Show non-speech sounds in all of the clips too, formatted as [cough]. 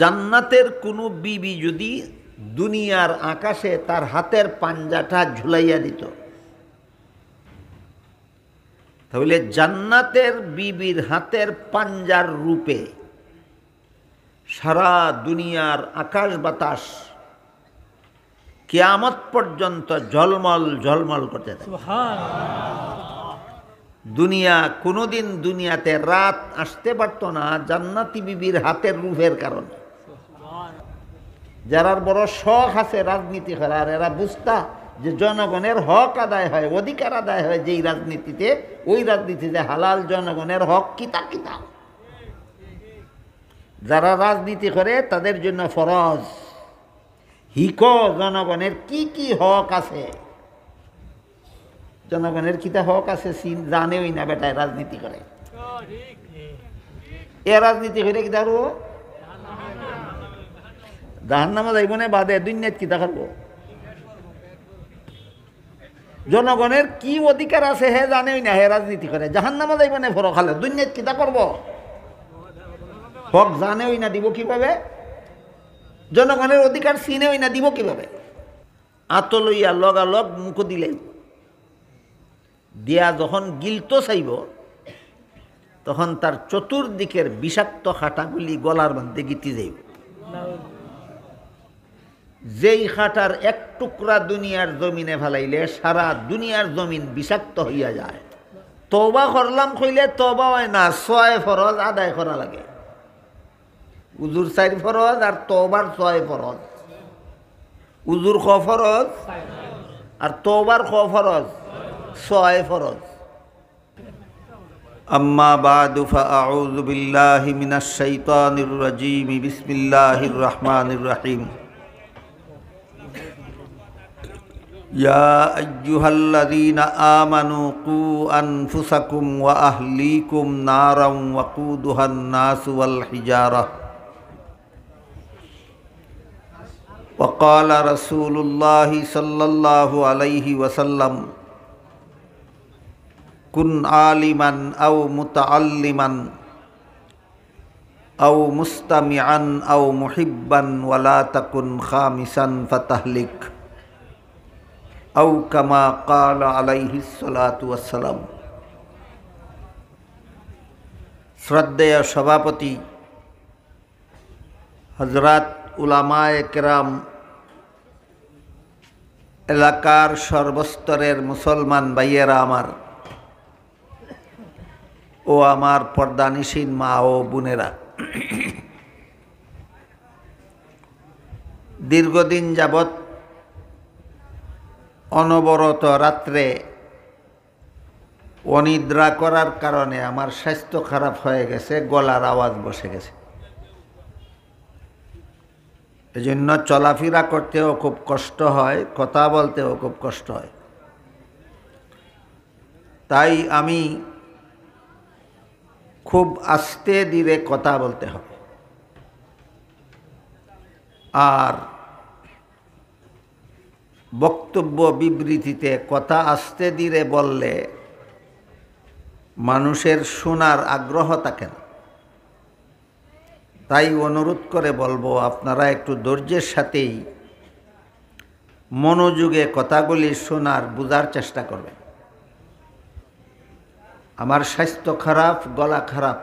জান্নাতের কোনো বিবি যদি দুনিয়ার আকাশে তার হাতের পাঞ্জাটা ঝুলাইয়া দিত তাহলে জান্নাতের বিবির হাতের পাঞ্জার রূপে সারা দুনিয়ার আকাশ বাতাস কেয়ামত পর্যন্ত ঝলমল ঝলমল করতে থাকে দুনিয়া কোনোদিন দুনিয়াতে রাত আসতে পারতো না জান্নাতি বিবির হাতের রুফের কারণে যারা বড় শখ আছে রাজনীতি করার এরা বুঝতা যে জনগণের হক আদায় হয় অধিকার আদায় হয় যেই রাজনীতিতে ওই রাজনীতিতে হালাল জনগণের হক কিতা কিতা যারা রাজনীতি করে তাদের জন্য ফরজ হিক জনগণের কি কি হক আছে জনগণের কিতা হক আছে সিন জানেই না বেটায় রাজনীতি করে এ রাজনীতি করে কিতা করবো নামা যাইব না বাদে দুনিয়াত কিতা করবো জনগণের কি অধিকার আছে হে জানেই না হে রাজনীতি করে নামা যাইব না ফরক খালে দুনিয়াত কিতা করবো হক জানেই না দিব কিভাবে জনগণের অধিকার চিনেই না দিব কিভাবে আতলইয়া লগালগ লগ মুখ দিলেন দিয়া যখন গিলতো চাইব তখন তার চতুর্দিকের বিষাক্ত খাটাগুলি গলার মধ্যে গিতে যাইব যেই খাটার এক টুকরা দুনিয়ার জমিনে ফেলাইলে সারা দুনিয়ার জমিন বিষাক্ত হইয়া যায় তবা করলাম কইলে তবা হয় না ছয় ফরজ আদায় করা লাগে উজুর চাই ফরজ আর তবার ছয় ফরজ উজুর খ ফরজ আর তবার খ ফরজ سوائے فرض أما بعد فأعوذ بالله من الشيطان الرجيم بسم الله الرحمن الرحيم يا أيها الذين آمنوا قوا أنفسكم وأهليكم نارا وقودها الناس والحجارة وقال رسول الله صلى الله عليه وسلم কুন আলিমান আও মুতা আল্লিমান আও মুস্তামিয়ান আও মুহিব্বান ওয়ালা তাকুন খামিসান ফাতাহলিক আউ কামা কাল আলাইহি সালাতু শ্রদ্ধেয় সভাপতি হজরত উলামায় কেরাম এলাকার সর্বস্তরের মুসলমান ভাইয়েরা আমার ও আমার পর্দানিসীন মা ও বোনেরা দীর্ঘদিন যাবৎ অনবরত রাত্রে অনিদ্রা করার কারণে আমার স্বাস্থ্য খারাপ হয়ে গেছে গলার আওয়াজ বসে গেছে এজন্য চলাফেরা করতেও খুব কষ্ট হয় কথা বলতেও খুব কষ্ট হয় তাই আমি খুব আস্তে ধীরে কথা বলতে হবে আর বক্তব্য বিবৃতিতে কথা আস্তে ধীরে বললে মানুষের শোনার আগ্রহ থাকে না তাই অনুরোধ করে বলবো আপনারা একটু ধৈর্যের সাথেই মনোযোগে কথাগুলি শোনার বোঝার চেষ্টা করবেন আমার স্বাস্থ্য খারাপ গলা খারাপ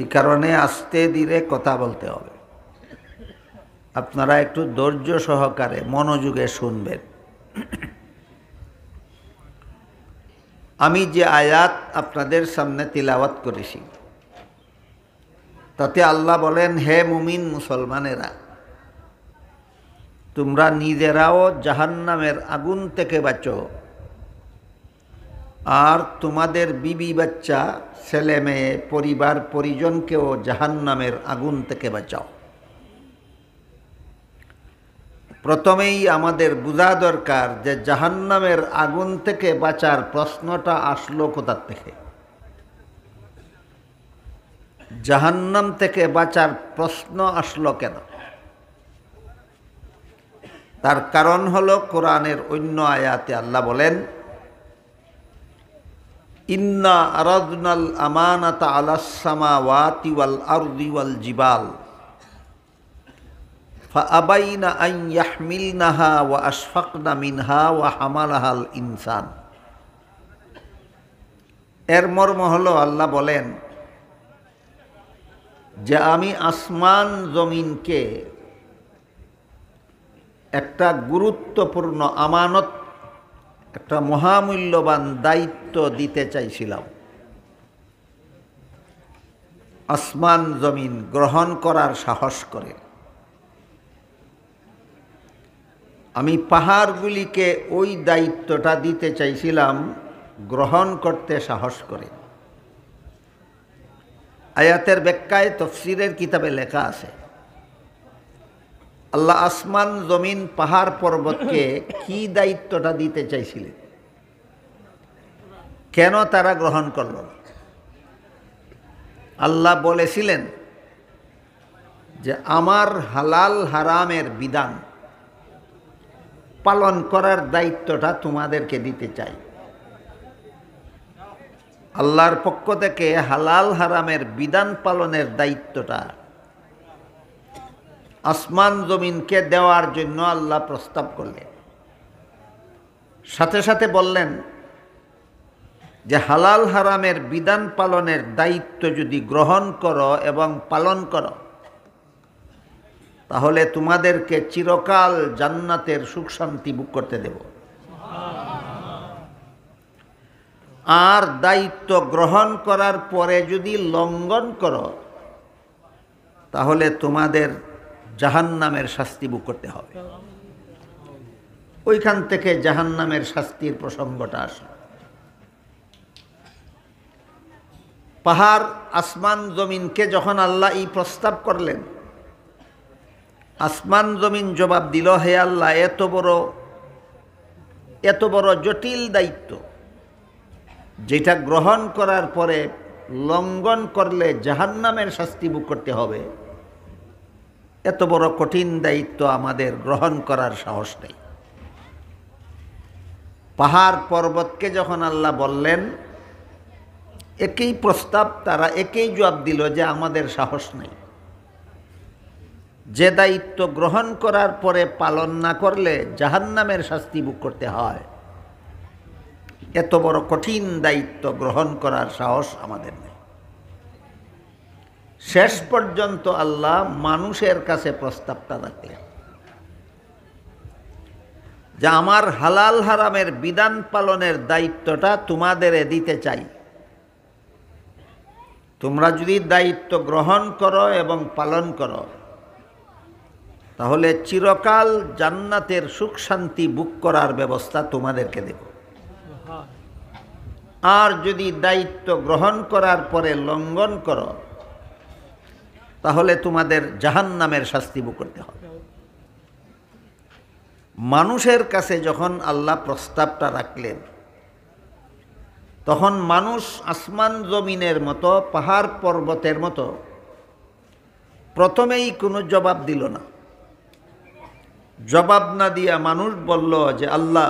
এই কারণে আস্তে ধীরে কথা বলতে হবে আপনারা একটু ধৈর্য সহকারে মনোযোগে শুনবেন আমি যে আয়াত আপনাদের সামনে তিলাওয়াত করেছি তাতে আল্লাহ বলেন হে মুমিন মুসলমানেরা তোমরা নিজেরাও জাহান্নামের আগুন থেকে বাঁচো আর তোমাদের বিবি বাচ্চা ছেলে মেয়ে পরিবার পরিজনকেও জাহান্নামের আগুন থেকে বাঁচাও প্রথমেই আমাদের বোঝা দরকার যে জাহান্নামের আগুন থেকে বাঁচার প্রশ্নটা আসলো কোথার থেকে জাহান্নাম থেকে বাঁচার প্রশ্ন আসলো কেন তার কারণ হলো কোরআনের অন্য আয়াতে আল্লাহ বলেন ইন্না আরাদনাল আমানাত আলাসামা ওয়াতি ওয়াল আরদি ওয়াল জিবাল ফাআবাইনা আন ইয়াহমিলনাহা ওয়া আশফাকনা মিনহা ওয়া হামালাহাল ইনসান এর মর্ম হলো আল্লাহ বলেন যে আমি আসমান জমিনকে একটা গুরুত্বপূর্ণ আমানত একটা মহামূল্যবান দায়িত্ব দিতে চাইছিলাম আসমান জমিন গ্রহণ করার সাহস করে আমি পাহাড়গুলিকে ওই দায়িত্বটা দিতে চাইছিলাম গ্রহণ করতে সাহস করে আয়াতের ব্যাখ্যায় তফসিরের কিতাবে লেখা আছে আল্লাহ আসমান জমিন পাহাড় পর্বতকে কি দায়িত্বটা দিতে চাইছিলেন কেন তারা গ্রহণ করল আল্লাহ বলেছিলেন যে আমার হালাল হারামের বিধান পালন করার দায়িত্বটা তোমাদেরকে দিতে চাই আল্লাহর পক্ষ থেকে হালাল হারামের বিধান পালনের দায়িত্বটা আসমান জমিনকে দেওয়ার জন্য আল্লাহ প্রস্তাব করলেন সাথে সাথে বললেন যে হালাল হারামের বিধান পালনের দায়িত্ব যদি গ্রহণ করো এবং পালন করো তাহলে তোমাদেরকে চিরকাল জান্নাতের সুখ শান্তি বুক করতে দেব আর দায়িত্ব গ্রহণ করার পরে যদি লঙ্ঘন করো তাহলে তোমাদের জাহান্নামের শাস্তি বুক করতে হবে ওইখান থেকে জাহান্নামের শাস্তির প্রসঙ্গটা আসে পাহাড় আসমান জমিনকে যখন আল্লাহ এই প্রস্তাব করলেন আসমান জমিন জবাব দিল হে আল্লাহ এত বড় এত বড় জটিল দায়িত্ব যেটা গ্রহণ করার পরে লঙ্ঘন করলে জাহান্নামের শাস্তি বুক করতে হবে এত বড় কঠিন দায়িত্ব আমাদের গ্রহণ করার সাহস নেই পাহাড় পর্বতকে যখন আল্লাহ বললেন একই প্রস্তাব তারা একই জবাব দিল যে আমাদের সাহস নেই যে দায়িত্ব গ্রহণ করার পরে পালন না করলে জাহান্নামের শাস্তি বুক করতে হয় এত বড় কঠিন দায়িত্ব গ্রহণ করার সাহস আমাদের নেই শেষ পর্যন্ত আল্লাহ মানুষের কাছে প্রস্তাবটা রাখলেন যে আমার হালাল হারামের বিধান পালনের দায়িত্বটা তোমাদের দিতে চাই তোমরা যদি দায়িত্ব গ্রহণ করো এবং পালন করো তাহলে চিরকাল জান্নাতের সুখ শান্তি বুক করার ব্যবস্থা তোমাদেরকে দেব আর যদি দায়িত্ব গ্রহণ করার পরে লঙ্ঘন করো তাহলে তোমাদের জাহান নামের শাস্তি বুক করতে হবে মানুষের কাছে যখন আল্লাহ প্রস্তাবটা রাখলেন তখন মানুষ আসমান জমিনের মতো পাহাড় পর্বতের মতো প্রথমেই কোনো জবাব দিল না জবাব না দিয়া মানুষ বলল যে আল্লাহ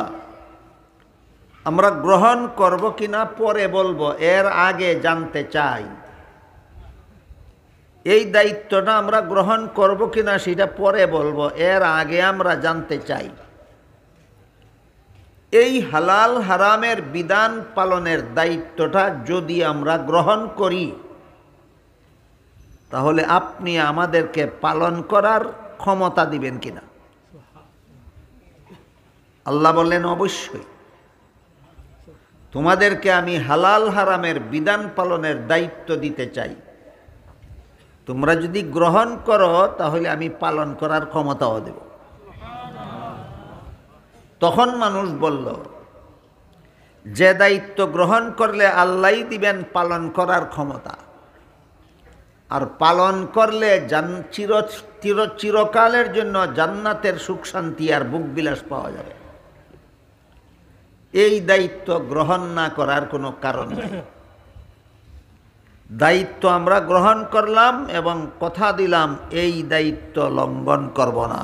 আমরা গ্রহণ করব কিনা পরে বলবো এর আগে জানতে চাই এই দায়িত্বটা আমরা গ্রহণ করব কি না সেটা পরে বলবো এর আগে আমরা জানতে চাই এই হালাল হারামের বিধান পালনের দায়িত্বটা যদি আমরা গ্রহণ করি তাহলে আপনি আমাদেরকে পালন করার ক্ষমতা দিবেন কিনা আল্লাহ বললেন অবশ্যই তোমাদেরকে আমি হালাল হারামের বিধান পালনের দায়িত্ব দিতে চাই তোমরা যদি গ্রহণ করো তাহলে আমি পালন করার ক্ষমতাও দেব তখন মানুষ বলল যে দায়িত্ব গ্রহণ করলে আল্লাহ দিবেন পালন করার ক্ষমতা আর পালন করলে চির চিরকালের জন্য জান্নাতের সুখ শান্তি আর বুক বিলাস পাওয়া যাবে এই দায়িত্ব গ্রহণ না করার কোনো কারণ নেই দায়িত্ব আমরা গ্রহণ করলাম এবং কথা দিলাম এই দায়িত্ব লঙ্ঘন করব না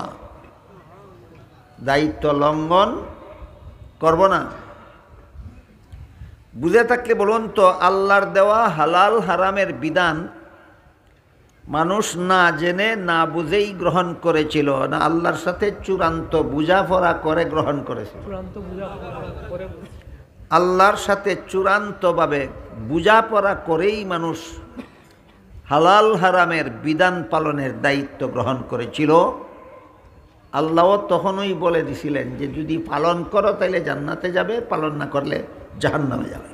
দায়িত্ব লঙ্ঘন করব না বুঝে থাকলে বলুন তো আল্লাহর দেওয়া হালাল হারামের বিধান মানুষ না জেনে না বুঝেই গ্রহণ করেছিল না আল্লাহর সাথে চূড়ান্ত বুঝাফরা করে গ্রহণ করেছিল চূড়ান্ত আল্লাহর সাথে চূড়ান্তভাবে বুঝাপড়া করেই মানুষ হালাল হারামের বিধান পালনের দায়িত্ব গ্রহণ করেছিল আল্লাহও তখনই বলে দিছিলেন যে যদি পালন করো তাহলে জান্নাতে যাবে পালন না করলে জাহান্নামে যাবে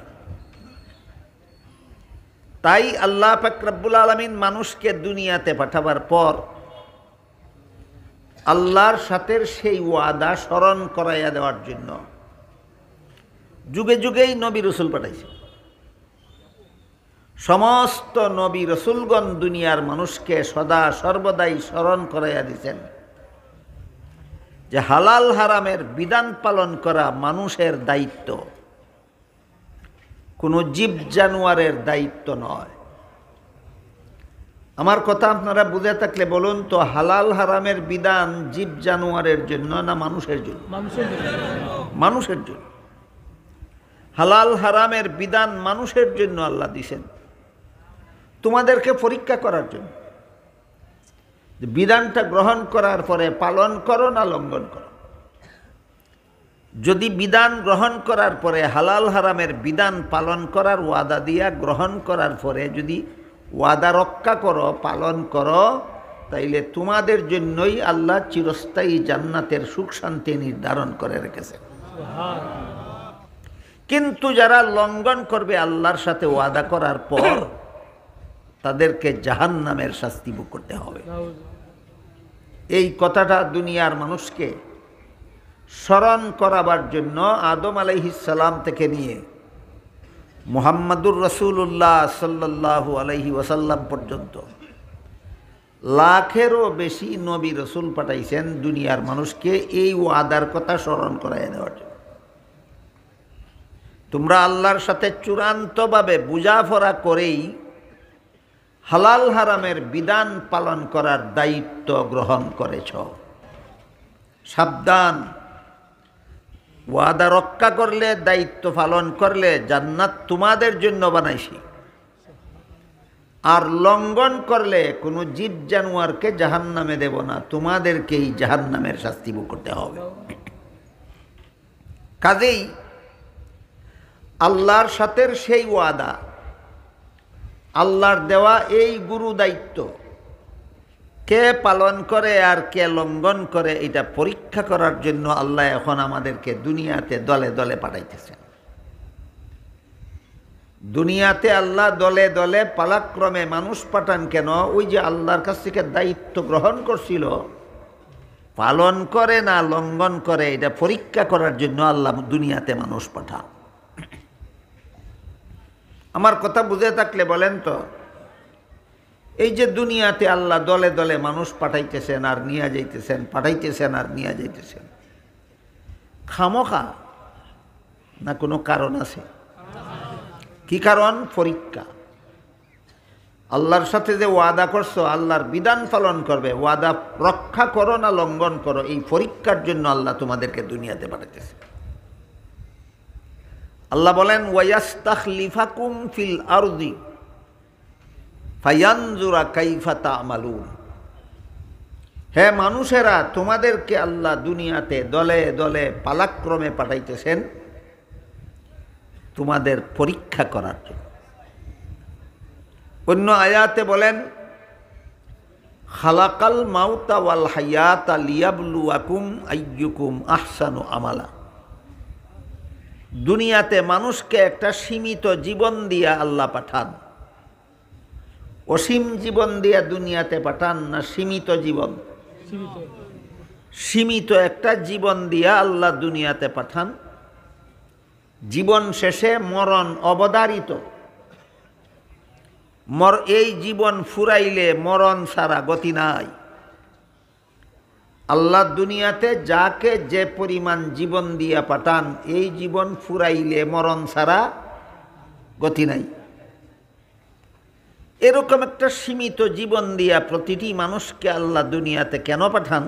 তাই আল্লাহ ফাকরাবুল আলমিন মানুষকে দুনিয়াতে পাঠাবার পর আল্লাহর সাথে সেই ওয়াদা স্মরণ করাইয়া দেওয়ার জন্য যুগে যুগেই নবী রসুল পাঠাইছে সমস্ত নবী রসুলগণ দুনিয়ার মানুষকে সদা সর্বদাই স্মরণ করাইয়া দিচ্ছেন যে হালাল হারামের বিধান পালন করা মানুষের দায়িত্ব কোনো জীব জানোয়ারের দায়িত্ব নয় আমার কথা আপনারা বুঝে থাকলে বলুন তো হালাল হারামের বিধান জীব জানোয়ারের জন্য না মানুষের জন্য মানুষের জন্য হালাল হারামের বিধান মানুষের জন্য আল্লাহ দিছেন তোমাদেরকে পরীক্ষা করার জন্য বিধানটা গ্রহণ করার পরে পালন করো না লঙ্ঘন করো যদি বিধান গ্রহণ করার পরে হালাল হারামের বিধান পালন করার ওয়াদা দিয়া গ্রহণ করার পরে যদি ওয়াদা রক্ষা করো পালন করো তাইলে তোমাদের জন্যই আল্লাহ চিরস্থায়ী জান্নাতের সুখ শান্তি নির্ধারণ করে রেখেছেন কিন্তু যারা লঙ্ঘন করবে আল্লাহর সাথে ওয়াদা করার পর তাদেরকে জাহান নামের শাস্তি ভোগ করতে হবে এই কথাটা দুনিয়ার মানুষকে স্মরণ করাবার জন্য আদম আলাইহিসাল্লাম থেকে নিয়ে মোহাম্মদুর রসুল্লাহ সাল্লু আলহি ওয়াসাল্লাম পর্যন্ত লাখেরও বেশি নবী রসুল পাঠাইছেন দুনিয়ার মানুষকে এই ওয়াদার কথা স্মরণ করাই দেওয়ার জন্য তোমরা আল্লাহর সাথে চূড়ান্তভাবে বুঝাফরা করেই হালাল হারামের বিধান পালন করার দায়িত্ব গ্রহণ করেছ সাবধান ওয়াদা রক্ষা করলে দায়িত্ব পালন করলে জান্নাত তোমাদের জন্য বানাইছি আর লঙ্ঘন করলে কোনো জীব জানোয়ারকে জাহান নামে দেব না তোমাদেরকেই জাহান নামের শাস্তি ভোগ করতে হবে কাজেই আল্লাহর সাথে সেই ওয়াদা আল্লাহর দেওয়া এই গুরু দায়িত্ব কে পালন করে আর কে লঙ্ঘন করে এটা পরীক্ষা করার জন্য আল্লাহ এখন আমাদেরকে দুনিয়াতে দলে দলে পাঠাইতেছেন দুনিয়াতে আল্লাহ দলে দলে পালাক্রমে মানুষ পাঠান কেন ওই যে আল্লাহর কাছ থেকে দায়িত্ব গ্রহণ করছিল পালন করে না লঙ্ঘন করে এটা পরীক্ষা করার জন্য আল্লাহ দুনিয়াতে মানুষ পাঠান আমার কথা বুঝে থাকলে বলেন তো এই যে দুনিয়াতে আল্লাহ দলে দলে মানুষ পাঠাইতেছেন আর নিয়ে যাইতেছেন পাঠাইতেছেন আর নিয়ে যাইতেছেন খামোখা না কোনো কারণ আছে কি কারণ পরীক্ষা আল্লাহর সাথে যে ওয়াদা করছো আল্লাহর বিধান পালন করবে ওয়াদা রক্ষা করো না লঙ্ঘন করো এই পরীক্ষার জন্য আল্লাহ তোমাদেরকে দুনিয়াতে পাঠাইতেছে আল্লাহ বলেন ওয়াস্তাখ লিফাকুম ফিল আরদি ফাইয়ানজুরা কাইফাতা আমালুন হে মানুষেরা তোমাদেরকে আল্লাহ দুনিয়াতে দলে দলে পালাক্রমে পাঠাইতেছেন তোমাদের পরীক্ষা করার জন্য অন্য আয়াতে বলেন খালাকাল মাউতা ওয়াল হায়াত আলিয়াবলু আকুম আইয়ুকুম আহসানু আমালা দুনিয়াতে মানুষকে একটা সীমিত জীবন দিয়া আল্লাহ পাঠান অসীম জীবন দিয়া দুনিয়াতে পাঠান না সীমিত জীবন সীমিত একটা জীবন দিয়া আল্লাহ দুনিয়াতে পাঠান জীবন শেষে মরণ অবদারিত মর এই জীবন ফুরাইলে মরণ সারা গতি নাই আল্লাহ দুনিয়াতে যাকে যে পরিমাণ জীবন দিয়া পাঠান এই জীবন ফুরাইলে মরণ ছাড়া গতি নাই এরকম একটা সীমিত জীবন দিয়া প্রতিটি মানুষকে আল্লাহ দুনিয়াতে কেন পাঠান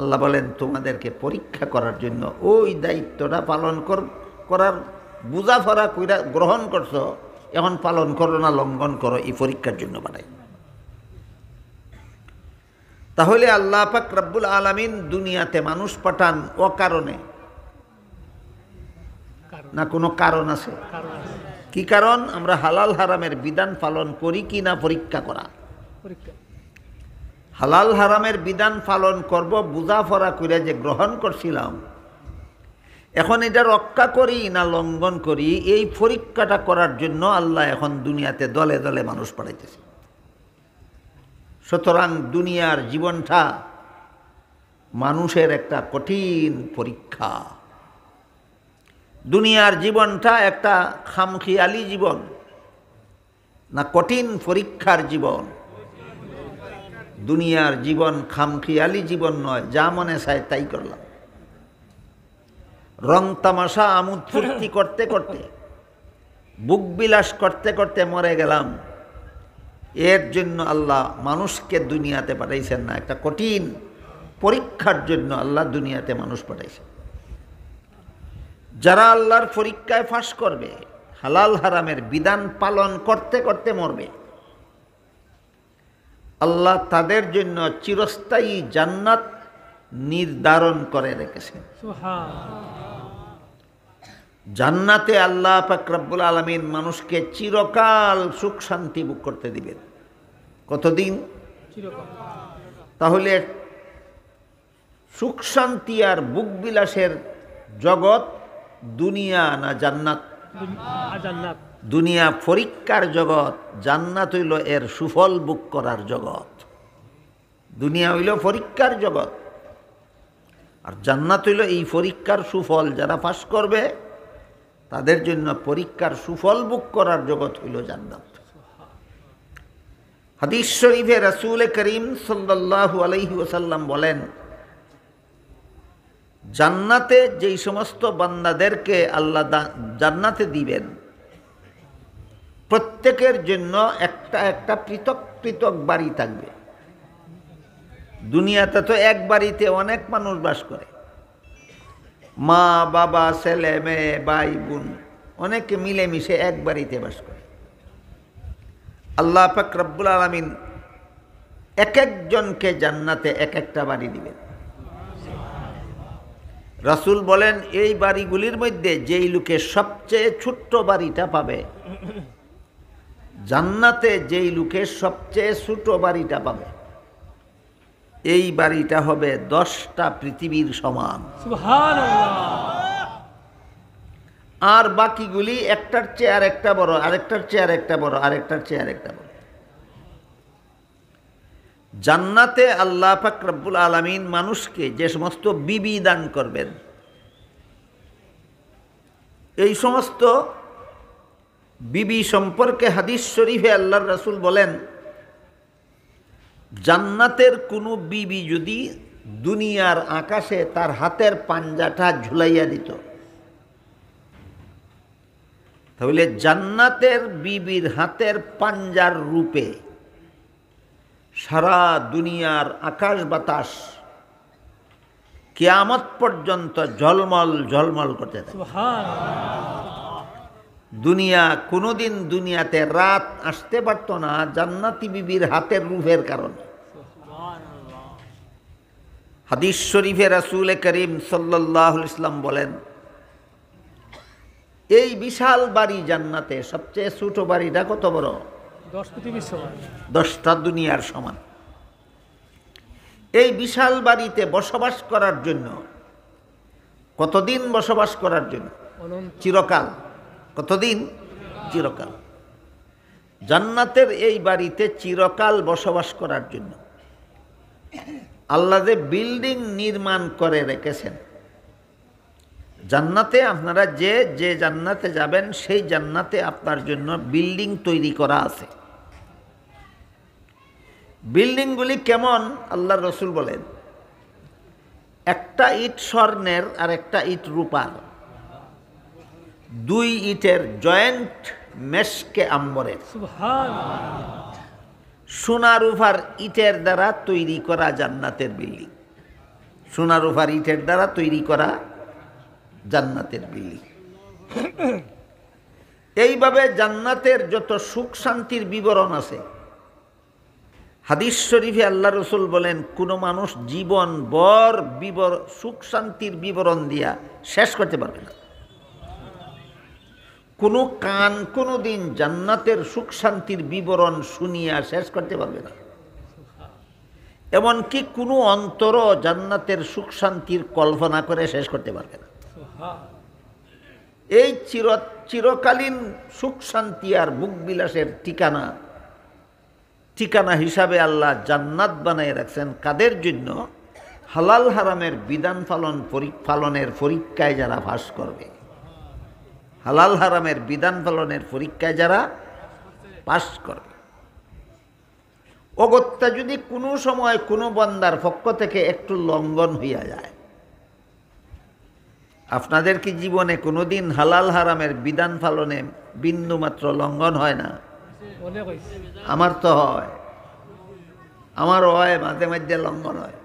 আল্লাহ বলেন তোমাদেরকে পরীক্ষা করার জন্য ওই দায়িত্বটা পালন কর করার বুঝাফরা কইরা গ্রহণ করছো এখন পালন করো না লঙ্ঘন করো এই পরীক্ষার জন্য পাঠায় তাহলে আল্লাহ পাক রব্বুল আলমিন দুনিয়াতে মানুষ পাঠান অকারণে না কোনো কারণ আছে কি কারণ আমরা হালাল হারামের বিধান পালন করি কি না পরীক্ষা করা হালাল হারামের বিধান পালন করব ফরা করে যে গ্রহণ করছিলাম এখন এটা রক্ষা করি না লঙ্ঘন করি এই পরীক্ষাটা করার জন্য আল্লাহ এখন দুনিয়াতে দলে দলে মানুষ পাঠাইতেছে সুতরাং দুনিয়ার জীবনটা মানুষের একটা কঠিন পরীক্ষা দুনিয়ার জীবনটা একটা খামখিয়ালি জীবন না কঠিন পরীক্ষার জীবন দুনিয়ার জীবন খামখিয়ালি জীবন নয় যা মনে চায় তাই করলাম রং তামাশা আমুদ ফুর্তি করতে করতে বুক বিলাস করতে করতে মরে গেলাম এর জন্য আল্লাহ মানুষকে দুনিয়াতে পাঠাইছেন না একটা কঠিন পরীক্ষার জন্য আল্লাহ দুনিয়াতে মানুষ পাঠাইছেন যারা আল্লাহর পরীক্ষায় ফাঁস করবে হালাল হারামের বিধান পালন করতে করতে মরবে আল্লাহ তাদের জন্য চিরস্থায়ী জান্নাত নির্ধারণ করে রেখেছে জান্নাতে আল্লাহ ফাকরাবুল আলমিন মানুষকে চিরকাল সুখ শান্তি ভোগ করতে দিবেন কতদিন তাহলে সুখ শান্তি আর বুক বিলাসের জগৎ দুনিয়া না জান্নাত দুনিয়া পরীক্ষার জগৎ জান্নাত হইল এর সুফল বুক করার জগৎ দুনিয়া হইল পরীক্ষার জগৎ আর জান্নাত হইল এই পরীক্ষার সুফল যারা পাশ করবে তাদের জন্য পরীক্ষার সুফল বুক করার জগৎ হইল জান্নাত হাদিস শরীফে রাসুল করিম সন্দাল্লাহু আলহি ওসাল্লাম বলেন জান্নাতে যেই সমস্ত বান্দাদেরকে আল্লাহ জান্নাতে দিবেন প্রত্যেকের জন্য একটা একটা পৃথক পৃথক বাড়ি থাকবে দুনিয়াতে তো এক বাড়িতে অনেক মানুষ বাস করে মা বাবা ছেলে মেয়ে ভাই বোন অনেকে মিলেমিশে এক বাড়িতে বাস করে আল্লাহ পাক রব্বুল আলমিন এক একজনকে জান্নাতে এক একটা বাড়ি দিবেন রাসুল বলেন এই বাড়িগুলির মধ্যে যেই লোকে সবচেয়ে ছোট্ট বাড়িটা পাবে জান্নাতে যেই লোকে সবচেয়ে ছোট বাড়িটা পাবে এই বাড়িটা হবে দশটা পৃথিবীর সমান আর বাকিগুলি একটার চেয়ে আর একটা বড় আরেকটার চেয়ে আর একটা বড় আরেকটার চেয়ে আর একটা বড় জান্নাতে আল্লাহ ফাকরাবুল আলমিন মানুষকে যে সমস্ত বিবি দান করবেন এই সমস্ত বিবি সম্পর্কে হাদিস শরীফে আল্লাহর রাসুল বলেন জান্নাতের কোনো বিবি যদি দুনিয়ার আকাশে তার হাতের পাঞ্জাটা ঝুলাইয়া দিত তাহলে জান্নাতের বিবির হাতের পাঞ্জার রূপে সারা দুনিয়ার আকাশ বাতাস কেয়ামত পর্যন্ত ঝলমল ঝলমল করতে থাকে দুনিয়া কোনোদিন দুনিয়াতে রাত আসতে পারত না জান্নাতি বিবির হাতের রূপের কারণে হাদিস শরীফের রাসুল করিম সাল্লাহ ইসলাম বলেন এই বিশাল বাড়ি জান্নাতে সবচেয়ে ছোট বাড়িটা কত বড় দশটা দুনিয়ার সমান এই বিশাল বাড়িতে বসবাস করার জন্য কতদিন বসবাস করার জন্য চিরকাল কতদিন চিরকাল জান্নাতের এই বাড়িতে চিরকাল বসবাস করার জন্য আল্লাহ যে বিল্ডিং নির্মাণ করে রেখেছেন জান্নাতে আপনারা যে যে জান্নাতে যাবেন সেই জান্নাতে আপনার জন্য বিল্ডিং তৈরি করা আছে বিল্ডিংগুলি কেমন আল্লাহ রসুল বলেন একটা ইট স্বর্ণের আর একটা ইট রূপার দুই ইটের জয়েন্ট মেশকে আম্বরের সোনা ইটের দ্বারা তৈরি করা জান্নাতের বিল্ডিং সোনা ইটের দ্বারা তৈরি করা জান্নাতের বিলি এইভাবে জান্নাতের যত সুখ শান্তির বিবরণ আছে হাদিস শরীফে আল্লাহ রসুল বলেন কোনো মানুষ জীবন বর বিবর সুখ শান্তির বিবরণ দিয়া শেষ করতে পারবে না কোনো কান কোনো দিন জান্নাতের সুখ শান্তির বিবরণ শুনিয়া শেষ করতে পারবে না এমনকি কোনো অন্তর জান্নাতের সুখ শান্তির কল্পনা করে শেষ করতে পারবে না এই চির চিরকালীন সুখ শান্তি আর বিলাসের ঠিকানা ঠিকানা হিসাবে আল্লাহ জান্নাত বানিয়ে রাখছেন কাদের জন্য হালাল হারামের বিধান পালন পালনের পরীক্ষায় যারা ভাস করবে হালাল হারামের বিধান পালনের পরীক্ষায় যারা পাস করবে অগত্যা যদি কোনো সময় কোনো বন্দার পক্ষ থেকে একটু লঙ্ঘন হইয়া যায় আপনাদের কি জীবনে কোনোদিন হালাল হারামের বিধান পালনে বিন্দুমাত্র লঙ্ঘন হয় না আমার তো হয় আমার হয় মাঝে মধ্যে লঙ্ঘন হয়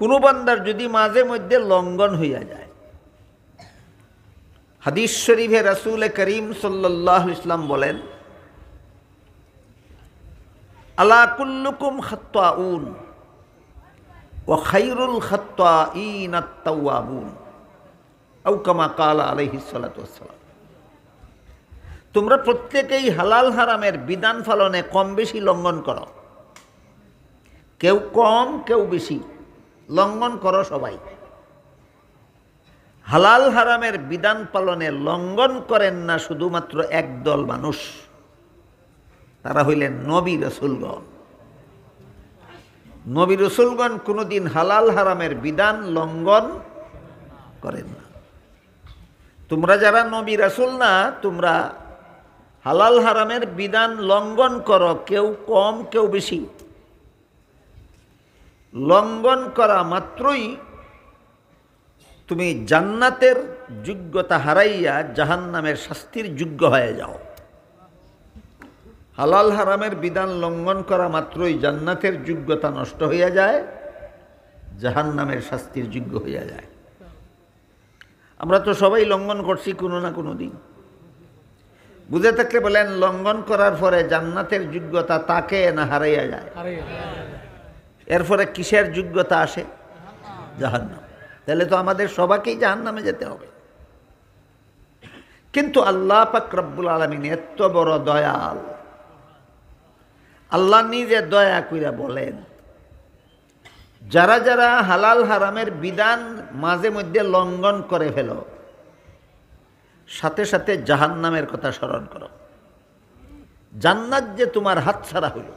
কোনো বান্দার যদি মাঝে মধ্যে লঙ্ঘন হইয়া যায় হাদিস শরীফে রাসুল করিম সাল্লাহ ইসলাম বলেন আলাকুল্লুকুম কুল্লুকুম খাত্তাউন ও খাইরুল খত্তা কালা তোমরা প্রত্যেকেই হালাল হারামের বিধান পালনে কম বেশি লঙ্ঘন করো কেউ কম কেউ বেশি লঙ্ঘন করো সবাই হালাল হারামের বিধান পালনে লঙ্ঘন করেন না শুধুমাত্র একদল মানুষ তারা হইলেন নবী রসুলগণ নবী রসুলগণ কোনোদিন হালাল হারামের বিধান লঙ্ঘন করেন না তোমরা যারা নবী রাসুল না তোমরা হালাল হারামের বিধান লঙ্ঘন করো কেউ কম কেউ বেশি লঙ্ঘন করা মাত্রই তুমি জান্নাতের যোগ্যতা হারাইয়া জাহান্নামের শাস্তির যোগ্য হয়ে যাও হালাল হারামের বিধান লঙ্ঘন করা মাত্রই জান্নাতের যোগ্যতা নষ্ট হইয়া যায় জাহান নামের শাস্তির যোগ্য হইয়া যায় আমরা তো সবাই লঙ্ঘন করছি কোনো না কোনো দিন বুঝে থাকলে বলেন লঙ্ঘন করার পরে জান্নাতের যোগ্যতা তাকে না হারাইয়া যায় এরপরে কিসের যোগ্যতা আসে জাহান্নাম তাহলে তো আমাদের সবাকেই জাহান্নামে যেতে হবে কিন্তু আল্লাহ পাক রব্বুল আলমিন এত বড় দয়াল আল্লাহ নিজে দয়া কইরা বলেন যারা যারা হালাল হারামের বিধান মাঝে মধ্যে লঙ্ঘন করে ফেল সাথে সাথে জাহান নামের কথা স্মরণ করো জান্নাত যে তোমার হাত ছাড়া হইল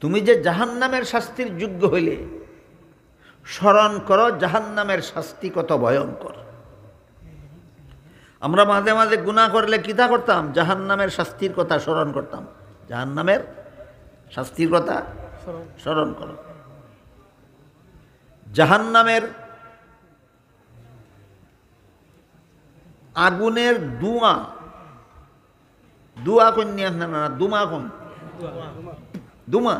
তুমি যে জাহান নামের শাস্তির যোগ্য হইলে স্মরণ করো জাহান নামের শাস্তি কত ভয়ঙ্কর আমরা মাঝে মাঝে গুণা করলে কিতা করতাম জাহান নামের শাস্তির কথা স্মরণ করতাম জাহান নামের শাস্তির কথা স্মরণ করো জাহান নামের আগুনের দুয়া দুয়া কন্যা না দুমা কন দুমা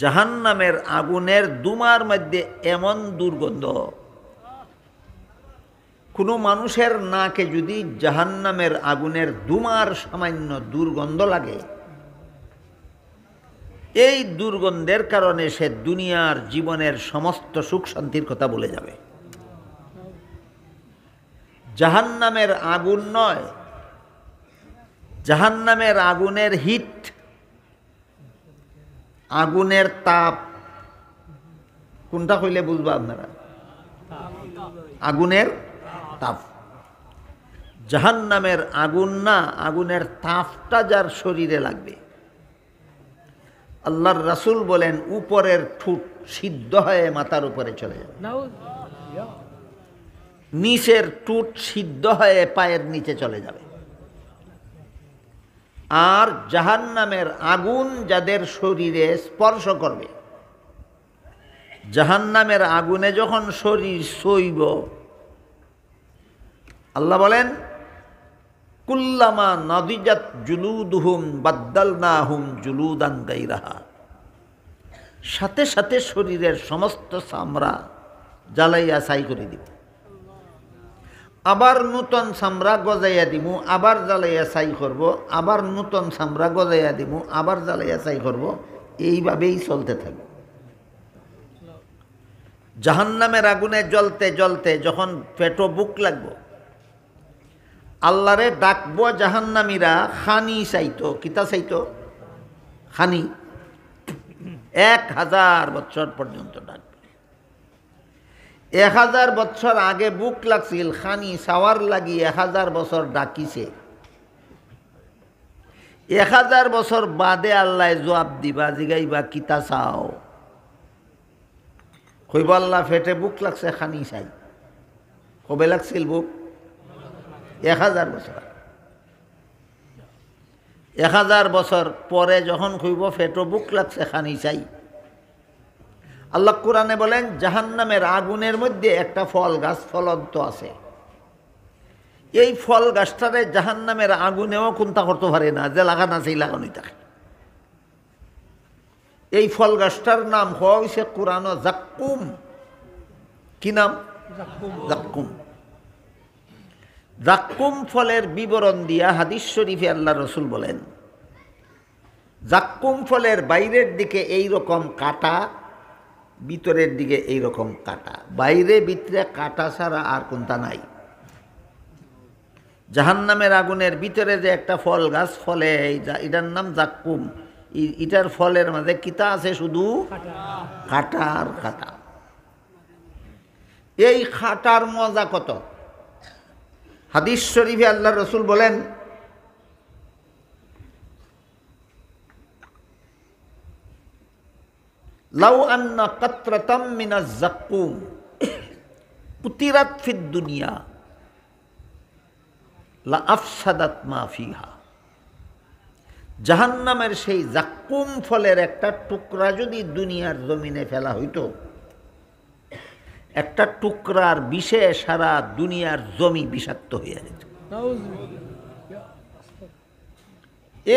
জাহান নামের আগুনের দুমার মধ্যে এমন দুর্গন্ধ কোনো মানুষের নাকে যদি জাহান্নামের আগুনের দুমার সামান্য দুর্গন্ধ লাগে এই দুর্গন্ধের কারণে সে দুনিয়ার জীবনের সমস্ত সুখ শান্তির কথা বলে যাবে জাহান্নামের আগুন নয় জাহান্নামের আগুনের হিট আগুনের তাপ কোনটা হইলে বুঝবা আপনারা আগুনের তাপ জাহান্নামের আগুন না আগুনের তাপটা যার শরীরে লাগবে আল্লাহর রাসুল বলেন উপরের ঠুট সিদ্ধ হয়ে মাথার উপরে চলে যাবে নিচের টুট সিদ্ধ হয়ে পায়ের নিচে চলে যাবে আর জাহান্নামের আগুন যাদের শরীরে স্পর্শ করবে জাহান্নামের আগুনে যখন শরীর সইব আল্লাহ বলেন কুল্লামা নদিজাত জুলুদুহুম বাদ্দালনা হুম জুলুদান গাইরাহা সাথে সাথে শরীরের সমস্ত সামরা জ্বালাইয়া ছাই করে দিব আবার নূতন সামরা গজাইয়া দিমু আবার জ্বালাইয়া ছাই করব আবার নূতন সামরা গজাইয়া দিমু আবার জ্বালাইয়া ছাই করব এইভাবেই চলতে থাকবে জাহান্নামের আগুনে জ্বলতে জ্বলতে যখন পেটো বুক লাগবো আল্লাহরে ডাকবো জাহান্নামীরা হানি চাইতো কিতা চাইতো হানি এক হাজার বছর পর্যন্ত ডাকবে এক হাজার বছর আগে বুক লাগছিল খানি সাওয়ার লাগি এক হাজার বছর ডাকিছে এক হাজার বছর বাদে আল্লাহ জবাব দিবা জিগাইবা কিতা চাও কইব আল্লাহ ফেটে বুক লাগছে খানি চাই কবে লাগছিল বুক এক হাজার বছর এক হাজার বছর পরে যখন খুইব ফেটো বুক লাগছে খানি চাই আল্লাহ কোরআনে বলেন জাহান্নামের আগুনের মধ্যে একটা ফল গাছ ফলন্ত আছে এই ফল গাছটারে জাহান্নামের আগুনেও কোনটা করতে পারে না যে লাগানো আছে লাগানোই থাকে এই ফল গাছটার নাম হওয়া হয়েছে কোরআন জাক্কুম কি নাম জাক্কুম জাক্কুম ফলের বিবরণ দিয়া হাদিস শরীফে আল্লাহ রসুল বলেন জাক্কুম ফলের বাইরের দিকে এই রকম কাটা ভিতরের দিকে এই রকম কাটা বাইরে ভিতরে কাটা ছাড়া আর কোনটা নাই জাহান্নামের আগুনের ভিতরে যে একটা ফল গাছ ফলে এটার নাম জাক্কুম এটার ফলের মাঝে কিতা আছে শুধু কাটা আর কাটা এই খাটার মজা কত হাদিস শরীফে আল্লাহ রসুল বলেন লাউ আন্না কাত্রাতাম মিনা জাক্কুম পুতিরাত ফিদ দুনিয়া লা আফসাদাত মাফিহা জাহান্নামের সেই জাক্কুম ফলের একটা টুকরা যদি দুনিয়ার জমিনে ফেলা হইতো একটা টুকরার বিষে সারা দুনিয়ার জমি বিষাক্ত হইয়া যেত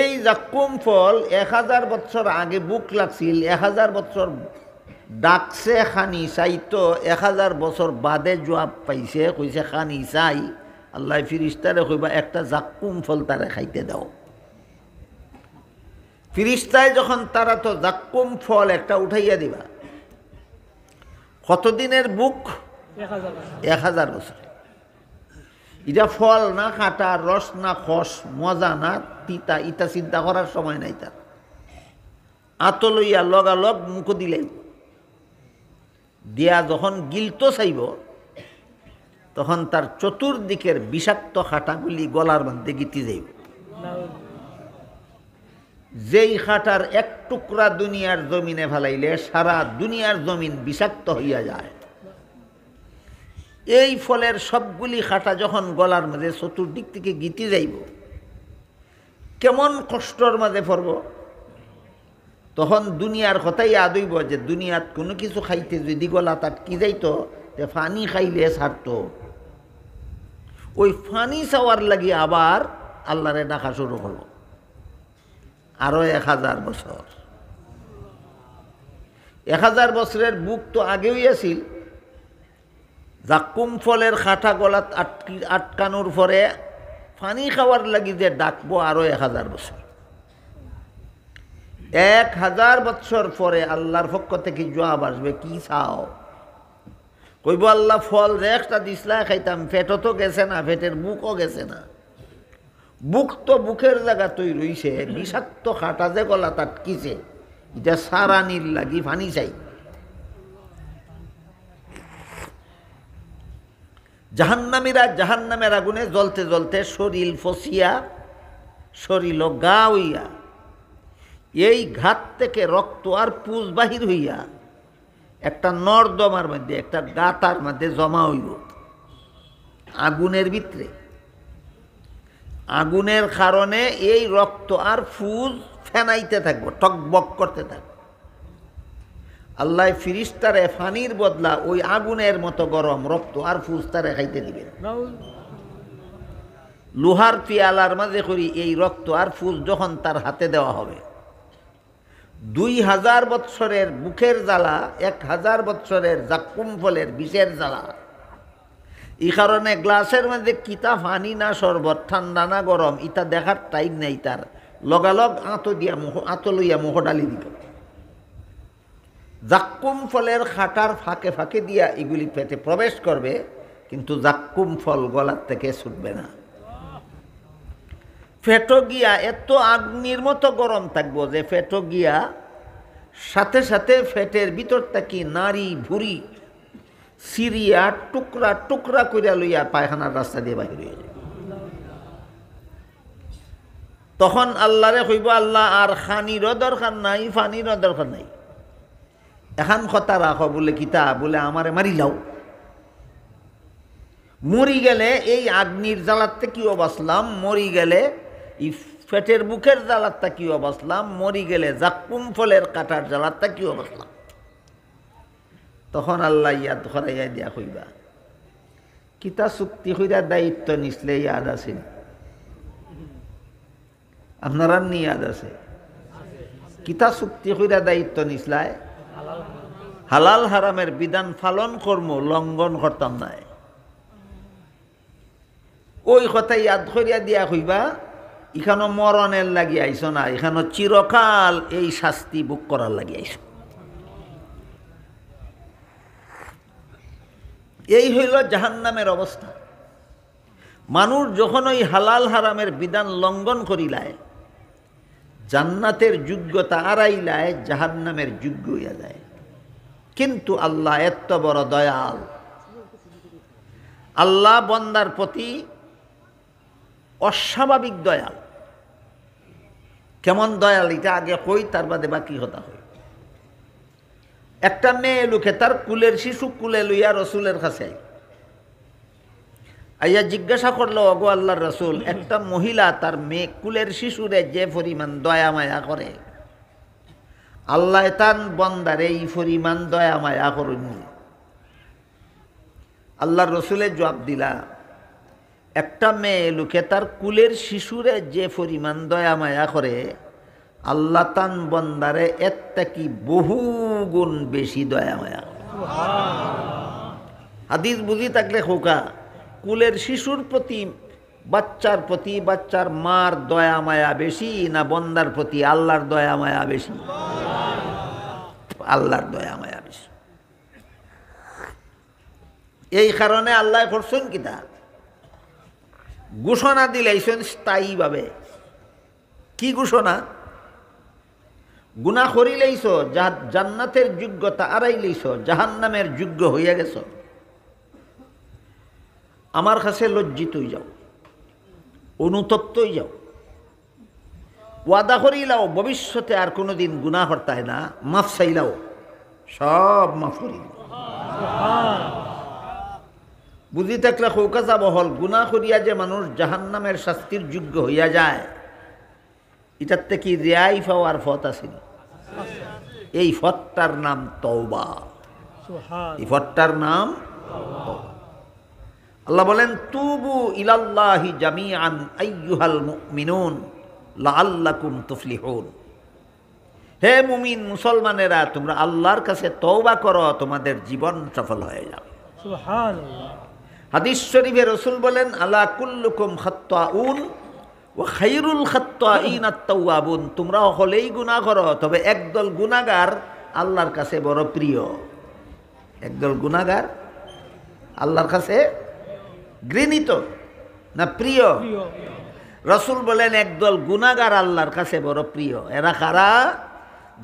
এই জাক্কুম ফল এক হাজার বছর আগে বুক লাগছিল এক হাজার বছর ডাকছে খানি চাইতো এক হাজার বছর বাদে জবাব পাইছে কইছে খানি চাই আল্লাহ ফিরিস্তারে কইবা একটা জাক্কুম ফল তারা খাইতে দাও ফিরিস্তায় যখন তারা তো জাক্কুম ফল একটা উঠাইয়া দিবা কতদিনের বুক এক হাজার বছর এটা ফল না কাটা রস না খস মজা না তিতা ইটা চিন্তা করার সময় নাই তার আত লইয়া লগালগ মুখ দিলে দিয়া যখন গিলত চাইব তখন তার চতুর্দিকের বিষাক্ত খাটাগুলি গলার মধ্যে গিতি যাইব যেই হাঁটার এক টুকরা দুনিয়ার জমিনে ফেলাইলে সারা দুনিয়ার জমিন বিষাক্ত হইয়া যায় এই ফলের সবগুলি হাঁটা যখন গলার মাঝে চতুর্দিক থেকে গীতি যাইব কেমন কষ্টর মাঝে পড়ব তখন দুনিয়ার কথাই আদইব যে দুনিয়াত কোনো কিছু খাইতে যদি গলা কি যাইত যে ফানি খাইলে সারত ওই ফানি চাওয়ার লাগি আবার আল্লাহরে ডাকা শুরু হলো আরও এক হাজার বছর এক হাজার বছরের বুক তো আগেও আছিল জাকুম ফলের খাটা গলাত আটকি আটকানোর পরে ফানি খাওয়ার লাগি যে ডাকবো আরও এক হাজার বছর এক হাজার বছর পরে আল্লাহর পক্ষ থেকে জবাব আসবে কি চাও কইব আল্লাহ ফল রেখটা দিসলা খাইতাম পেটও তো গেছে না ফেটের বুকও গেছে না বুক তো বুকের জায়গা তৈরি রইছে বিষাক্ত খাটা যে গলা তাটকিছে এটা সারা নীল লাগি ফানি চাই জাহান্নামীরা জাহান্নামের আগুনে জ্বলতে জ্বলতে শরীর ফসিয়া শরীর গা হইয়া এই ঘাত থেকে রক্ত আর পুজ বাহির হইয়া একটা নর্দমার মধ্যে একটা গাতার মধ্যে জমা হইব আগুনের ভিতরে আগুনের কারণে এই রক্ত আর ফুজ ফেনাইতে থাকবো টকবক করতে থাকবো আল্লাহ ফিরিস্তারে ফানির বদলা ওই আগুনের মতো গরম রক্ত আর ফুজ তারে খাইতে দিবে লোহার পিয়ালার মাঝে করি এই রক্ত আর ফুল যখন তার হাতে দেওয়া হবে দুই হাজার বৎসরের মুখের জ্বালা এক হাজার বৎসরের জাকুম ফলের বিষের জ্বালা এই কারণে গ্লাসের মধ্যে কিতা ফানি না শরবত ঠান্ডা না গরম ইটা দেখার টাইম নাই তার লগালগ আঁতো দিয়া মুখ আঁতো লইয়া মুখ ডালি দিব জাক্কুম ফলের খাটার ফাঁকে ফাঁকে দিয়া এগুলি পেটে প্রবেশ করবে কিন্তু জাক্কুম ফল গলার থেকে ছুটবে না ফেটো গিয়া এত আগ্নির মতো গরম থাকবো যে ফেটো গিয়া সাথে সাথে ফেটের ভিতর থাকি নারী ভুরি সিরিয়া টুকরা টুকরা করিয়া লইয়া পায়খানার রাস্তা দিয়ে বাহির হয়ে যায় তখন আল্লাহরে কইব আল্লাহ আর খানিরও দরকার নাই ফানিরও দরকার নাই এখান কথা রাখো বলে কিতা বলে আমারে মারি লাও মরি গেলে এই আগ্নির জ্বালাতে কিও বাঁচলাম মরি গেলে ই ফেটের বুকের জ্বালাতটা কিও বাঁচলাম মরি গেলে জাকুম ফলের কাটার জ্বালাতটা কিও বাঁচলাম তখন আল্লাহ ইয়াদ হরাইয়া দিয়া হইবা কিতা চুক্তি হইয়া দায়িত্ব নিছলে ইয়াদ আছে আপনারা নি ইয়াদ আছে কিতা চুক্তি হইয়া দায়িত্ব নিছলায় হালাল হারামের বিধান পালন কর্ম লঙ্ঘন করতাম নাই ওই কথা ইয়াদ করিয়া দিয়া হইবা এখানো মরণের লাগি না এখানো চিরকাল এই শাস্তি ভোগ করার লাগি এই হইল জাহান্নামের অবস্থা মানুষ যখন ওই হালাল হারামের বিধান লঙ্ঘন করিলায় জান্নাতের যোগ্যতা আড়াইলায় জাহান্নামের যোগ্য হইয়া যায় কিন্তু আল্লাহ এত বড় দয়াল আল্লাহ বন্দার প্রতি অস্বাভাবিক দয়াল কেমন দয়াল এটা আগে কই তার বাদে বাকি কথা হই একটা মেয়ে লোকে তার কুলের শিশু কুলে লইয়া রসুলের কাছে আইয়া জিজ্ঞাসা করলো অগো আল্লাহর রসুল একটা মহিলা তার মেয়ে কুলের শিশুরে যে পরিমাণ দয়া মায়া করে আল্লাহ তান বন্দারে এই পরিমাণ দয়া মায়া করুন আল্লাহর রসুলের জবাব দিলা একটা মেয়ে লোকে তার কুলের শিশুরে যে পরিমাণ দয়া মায়া করে আল্লাহ তান বন্দারে এত্তা কি বহু গুণ বেশি দয়া হয়া হাদিস বুঝি থাকলে খোকা কুলের শিশুর প্রতি বাচ্চার প্রতি বাচ্চার মার দয়া মায়া বেশি না বন্দার প্রতি আল্লাহর দয়া মায়া বেশি আল্লাহর দয়া মায়া বেশি এই কারণে আল্লাহ করছেন কিতা ঘোষণা দিলে স্থায়ীভাবে কি ঘোষণা গুণা করিলেইছ জান্নাতের যোগ্যতা আড়াইলেইছ জাহান্নামের যোগ্য হইয়া গেছ আমার কাছে লজ্জিতই যাও অনুতপ্তই যাও ওয়াদা করিলাও ভবিষ্যতে আর কোনো দিন গুণা হর্তায় না মাফ চাইলাও সব মাফ করি বুঝি থাকলে চৌকাচা বহল গুণা করিয়া যে মানুষ জাহান্নামের শাস্তির যোগ্য হইয়া যায় এটার থেকে রেয়াই পাওয়ার ফত আসিল এই ফটটার নাম তওবা এই ফটটার নাম আল্লাহ বলেন তুবু ইলাল্লাহি জামিআন আইয়ুহাল মুমিনুন লাআল্লাকুম তুফলিহুন হে মুমিন মুসলমানেরা তোমরা আল্লাহর কাছে তওবা করো তোমাদের জীবন সফল হয়ে যাবে সুবহানাল্লাহ হাদিস শরীফে রাসূল বলেন আলা কুল্লুকুম খাত্তাউন ও খাইরুল খত্তাবুন তোমরা হলেই গুণা করো তবে একদল গুণাগার আল্লাহর কাছে বড় প্রিয় একদল গুণাগার আল্লাহর কাছে ঘৃণিত না প্রিয় রসুল বলেন একদল গুণাগার আল্লাহর কাছে বড় প্রিয় এরা কারা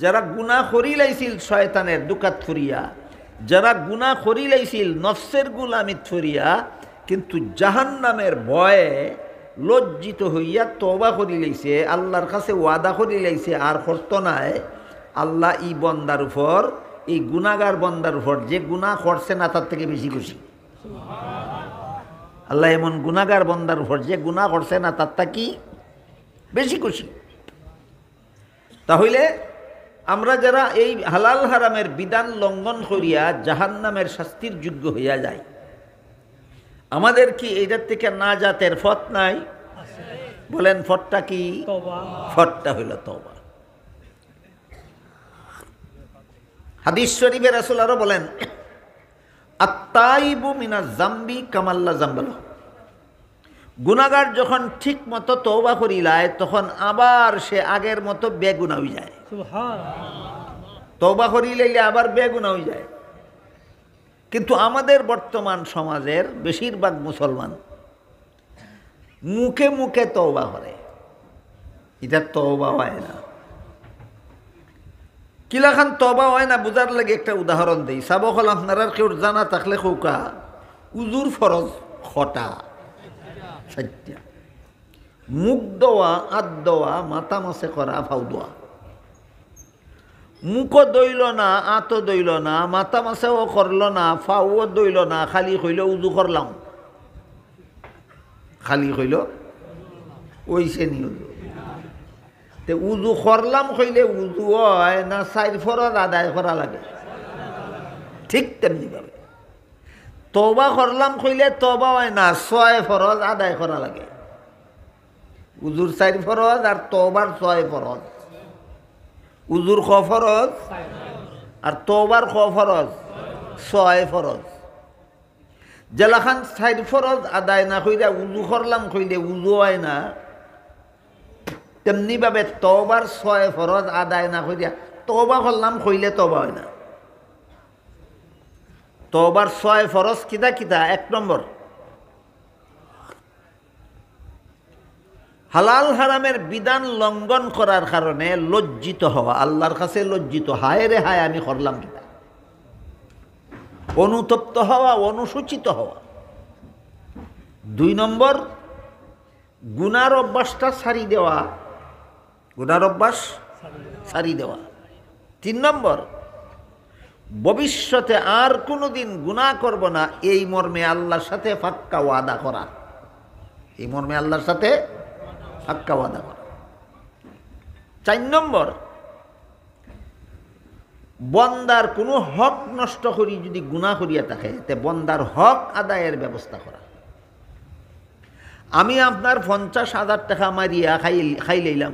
যারা গুণা করিলাইছিল শয়তানের দুকাত ফুরিয়া যারা গুণা করিলাইছিল নফসের গুলামিত ফুরিয়া কিন্তু জাহান নামের ভয়ে লজ্জিত হইয়া তবা করি লইছে আল্লাহর কাছে ওয়াদা করি লইছে আর করত নাই আল্লাহ ই বন্দার উপর এই গুণাগার বন্দার উপর যে গুণা করছে না তার থেকে বেশি খুশি আল্লাহ এমন গুণাগার বন্দার উপর যে গুণা করছে না তার তা কি বেশি খুশি তাহলে আমরা যারা এই হালাল হারামের বিধান লঙ্ঘন করিয়া জাহান্নামের শাস্তির যোগ্য হইয়া যায় আমাদের কি এটার থেকে না জাতের ফট নাই বলেন ফটটা কি ফটটা হইল তবা হাদিস শরীফে আরো বলেন আত্মাইবু মিনা জাম্বি কামাল্লা জাম্বাল গুনাগার যখন ঠিক মতো তৌবা লায় তখন আবার সে আগের মতো বেগুনা হয়ে যায় তৌবা করিলে আবার বেগুনা হয়ে যায় কিন্তু আমাদের বর্তমান সমাজের বেশিরভাগ মুসলমান মুখে মুখে তওবা করে এটা তওবা হয় না কিলাখান তবা হয় না বুঝার লাগে একটা উদাহরণ দিই সাবকল আপনার কেউ জানা থাকলে খৌকা উজুর ফরজ হটা সত্য মুখ দোয়া আত দোয়া মাথা মাসে করা ফাউ মুখও দইল না আঁতও দইল না মাথা মাছাও করল না ফাও দইল না খালি হইল উজু করলাম খালি হইল ওইসে নি উজু তে উজু করলাম হইলে উজু হয় না সাইড ফরার আদায় করা লাগে ঠিক তেমনিভাবে তবা করলাম কইলে তবা হয় না ছয় ফরজ আদায় করা লাগে উজুর চার ফরজ আর তবার ছয় ফরজ উজুর খ ফরজ আর তোবার খ ফরজ ছয় ফরজ জেলাখান সাইড ফরজ আদায় না কইরা উজু করলাম কইলে উজু হয় না তেমনি ভাবে তবার ছয় ফরজ আদায় না কইরা তবা করলাম কইলে তবা হয় না তবার ছয় ফরজ কিতা কিতা এক নম্বর হালাল হারামের বিধান লঙ্ঘন করার কারণে লজ্জিত হওয়া আল্লাহর কাছে লজ্জিত হায় রে হায় আমি করলাম কিনা অনুতপ্ত হওয়া অনুসূচিত হওয়া দুই নম্বর গুনার অভ্যাসটা সারি দেওয়া গুনার অভ্যাস সারি দেওয়া তিন নম্বর ভবিষ্যতে আর কোনো দিন গুণা করব না এই মর্মে আল্লাহর সাথে ফাক্কা ওয়াদা করা এই মর্মে আল্লাহর সাথে হাক্কা বাঁধা করা চার নম্বর বন্দার কোনো হক নষ্ট করি যদি গুণা করিয়া থাকে তে বন্দার হক আদায়ের ব্যবস্থা করা আমি আপনার পঞ্চাশ হাজার টাকা মারিয়া খাই খাই লইলাম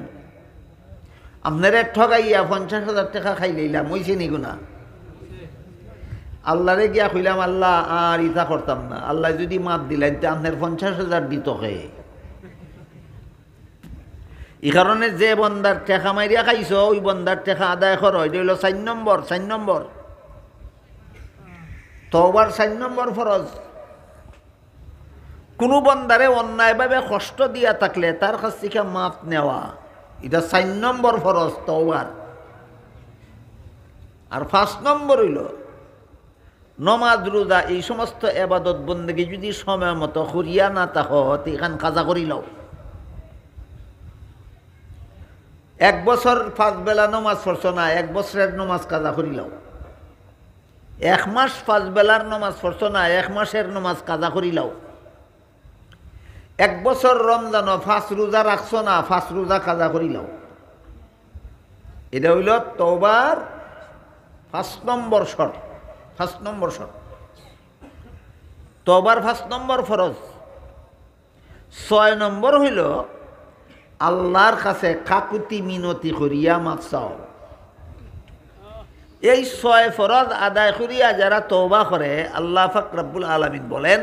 আপনারা ঠকাইয়া পঞ্চাশ হাজার টাকা খাই লইলাম ওই নি গুণা আল্লাহরে গিয়া কইলাম আল্লাহ আর ইতা করতাম না আল্লাহ যদি মাপ দিলেন তো আপনার পঞ্চাশ হাজার দিত হয়ে এই কারণে যে বন্দার ঠেকা মারিয়া খাইছ ওই বন্দার ঠেকা আদায় কর এটা হইল চার নম্বর চার নম্বর তবার চার নম্বর ফরজ কোনো বন্দারে অন্যায়ভাবে কষ্ট দিয়া থাকলে তার কাছ থেকে মাপ নেওয়া এটা চার নম্বর ফরজ তওবার আর ফার্স্ট নম্বর হইল নমাজ রোজা এই সমস্ত এবাদত বন্দেকে যদি সময় মতো করিয়া না তাহ এখান কাজা করিলাও এক বছর পাঁচ বেলা নমাজ পড়ছো না এক বছরের নমাজ কাজা করিলাও এক মাস পাঁচ বেলার নমাজ পড়ছো না এক মাসের নমাজ কাজা করিলাও এক বছর রমজান ফাঁস রোজা রাখছ না ফাঁস রোজা কাজা করিলাও এটা হইল তোবার first number short first number short তোবার ফার্স্ট নম্বর ফরজ ছয় নম্বর হইল আল্লাহর কাছে কাকুতি মিনতি করিয়া মাফসাও চাও এই ছয় ফরজ আদায় করিয়া যারা তৌবা করে আল্লাহ ফাকরাবুল আলমিন বলেন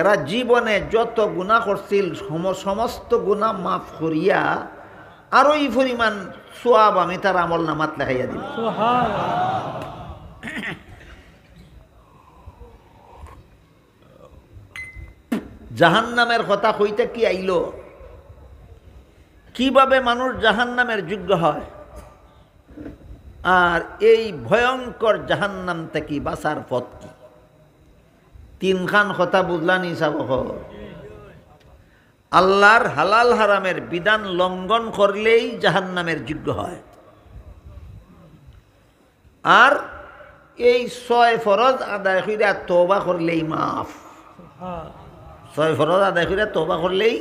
এরা জীবনে যত গুণা করছিল সমস্ত গুণা মাফ করিয়া আরও এই পরিমাণ সোয়াব আমি তার আমল নামাত লেখাইয়া দিল জাহান নামের কথা হইতে কি আইলো কিভাবে মানুষ জাহান্নামের যোগ্য হয় আর এই ভয়ঙ্কর জাহান্নাম থেকে বাসার পথ কি তিনখান কথা বুঝলান হিসাব আল্লাহর হালাল হারামের বিধান লঙ্ঘন করলেই জাহান্নামের যোগ্য হয় আর এই ছয় ফরজ আদায় করিয়া তোবা করলেই মাফ ছয় ফরজ আদায় করিয়া তোবা করলেই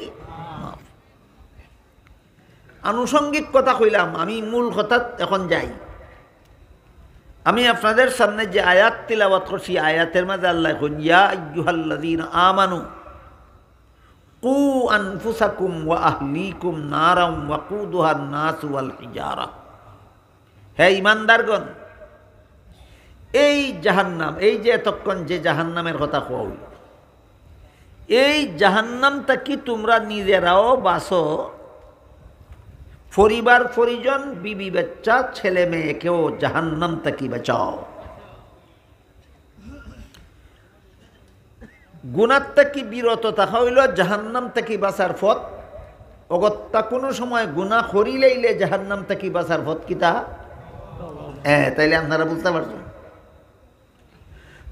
আনুষঙ্গিক কথা কইলাম আমি মূল কথা এখন যাই আমি আপনাদের সামনে যে আয়াত তিলাবাত করছি আয়াতের মাঝে আল্লাহ এখন ইয়াহাল্লাদিন আমানু কু আনফুসাকুম ওয়া আহলিকুম নারাম ওয়া কুদুহান নাস ওয়াল হিজারা হে ইমানদারগণ এই জাহান্নাম এই যে এতক্ষণ যে জাহান্নামের কথা কোয়া হইল এই জাহান্নামটা কি তোমরা নিজেরাও বাসো পরিবার পরিজন বিবি বাচ্চা ছেলে মেয়েকেও জাহান্নাম তাকি বাঁচাও গুণার তাকি বিরত তাহা হইল জাহান্নাম তাকি বাঁচার ফত অগত্যা কোনো সময় গুণা করিলেইলে জাহান্নাম তাকি বাঁচার ফত কি তা হ্যাঁ তাইলে আপনারা বুঝতে পারছেন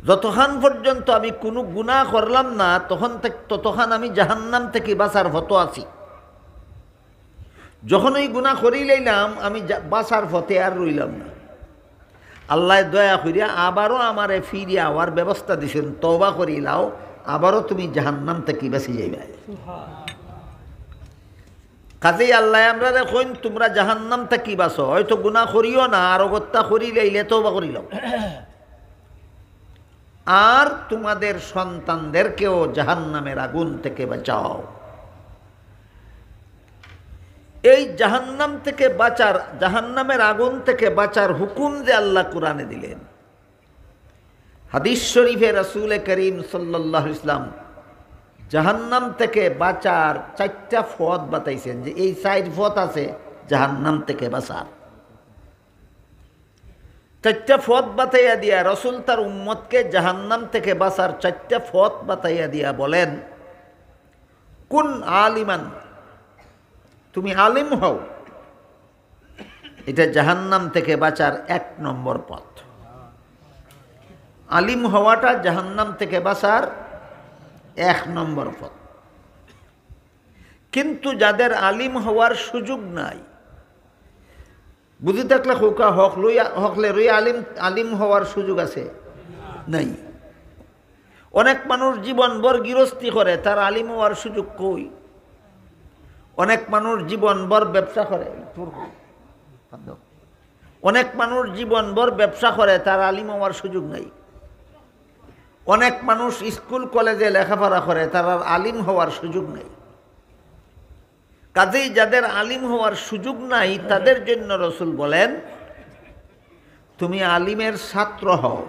যতক্ষণ পর্যন্ত আমি কোনো গুণা করলাম না তখন ততক্ষণ আমি জাহান্নাম থেকে বাঁচার ভত আছি যখন ওই গুণা করি লইলাম আমি বাসার ফতে আর রইলাম না আল্লাহ দয়া করিয়া আবারও আমারে ফিরিয়া আওয়ার ব্যবস্থা দিছেন তবা করি লাও আবারও তুমি জাহান্নাম থেকে বেঁচে যাইবে কাজেই আল্লাহ আমরা দেখুন তোমরা জাহান্নাম থেকে বাঁচো হয়তো গুণা করিও না আর অগত্যা করি লাইলে তবা করিল আর তোমাদের সন্তানদেরকেও জাহান্নামের আগুন থেকে বাঁচাও এই জাহান্নাম থেকে বাঁচার জাহান্নামের আগুন থেকে বাঁচার হুকুম যে আল্লাহ কোরআনে দিলেন হাদিস শরীফে রাসুলে করিম সাল্লাহ ইসলাম জাহান্নাম থেকে বাঁচার চারটা ফত বাতাইছেন যে এই সাইড ফত আছে জাহান্নাম থেকে বাঁচার চারটা ফত বাতাইয়া দিয়া রসুল তার উম্মতকে জাহান্নাম থেকে বাঁচার চারটা ফত বাতাইয়া দিয়া বলেন কোন আলিমান তুমি আলিম হও এটা জাহান্নাম থেকে বাঁচার এক নম্বর পথ আলিম হওয়াটা জাহান্নাম থেকে বাঁচার এক নম্বর পথ কিন্তু যাদের আলিম হওয়ার সুযোগ নাই বুঝি থাকলে হোকা হক লই হকলে রই আলিম আলিম হওয়ার সুযোগ আছে নাই অনেক মানুষ জীবনভর গৃহস্থী করে তার আলিম হওয়ার সুযোগ কই অনেক মানুষ জীবনভর ব্যবসা করে অনেক মানুষ জীবনভর ব্যবসা করে তার আলিম হওয়ার সুযোগ নাই অনেক মানুষ স্কুল কলেজে লেখাপড়া করে তার আর আলিম হওয়ার সুযোগ নেই কাজেই যাদের আলিম হওয়ার সুযোগ নাই তাদের জন্য রসুল বলেন তুমি আলিমের ছাত্র হও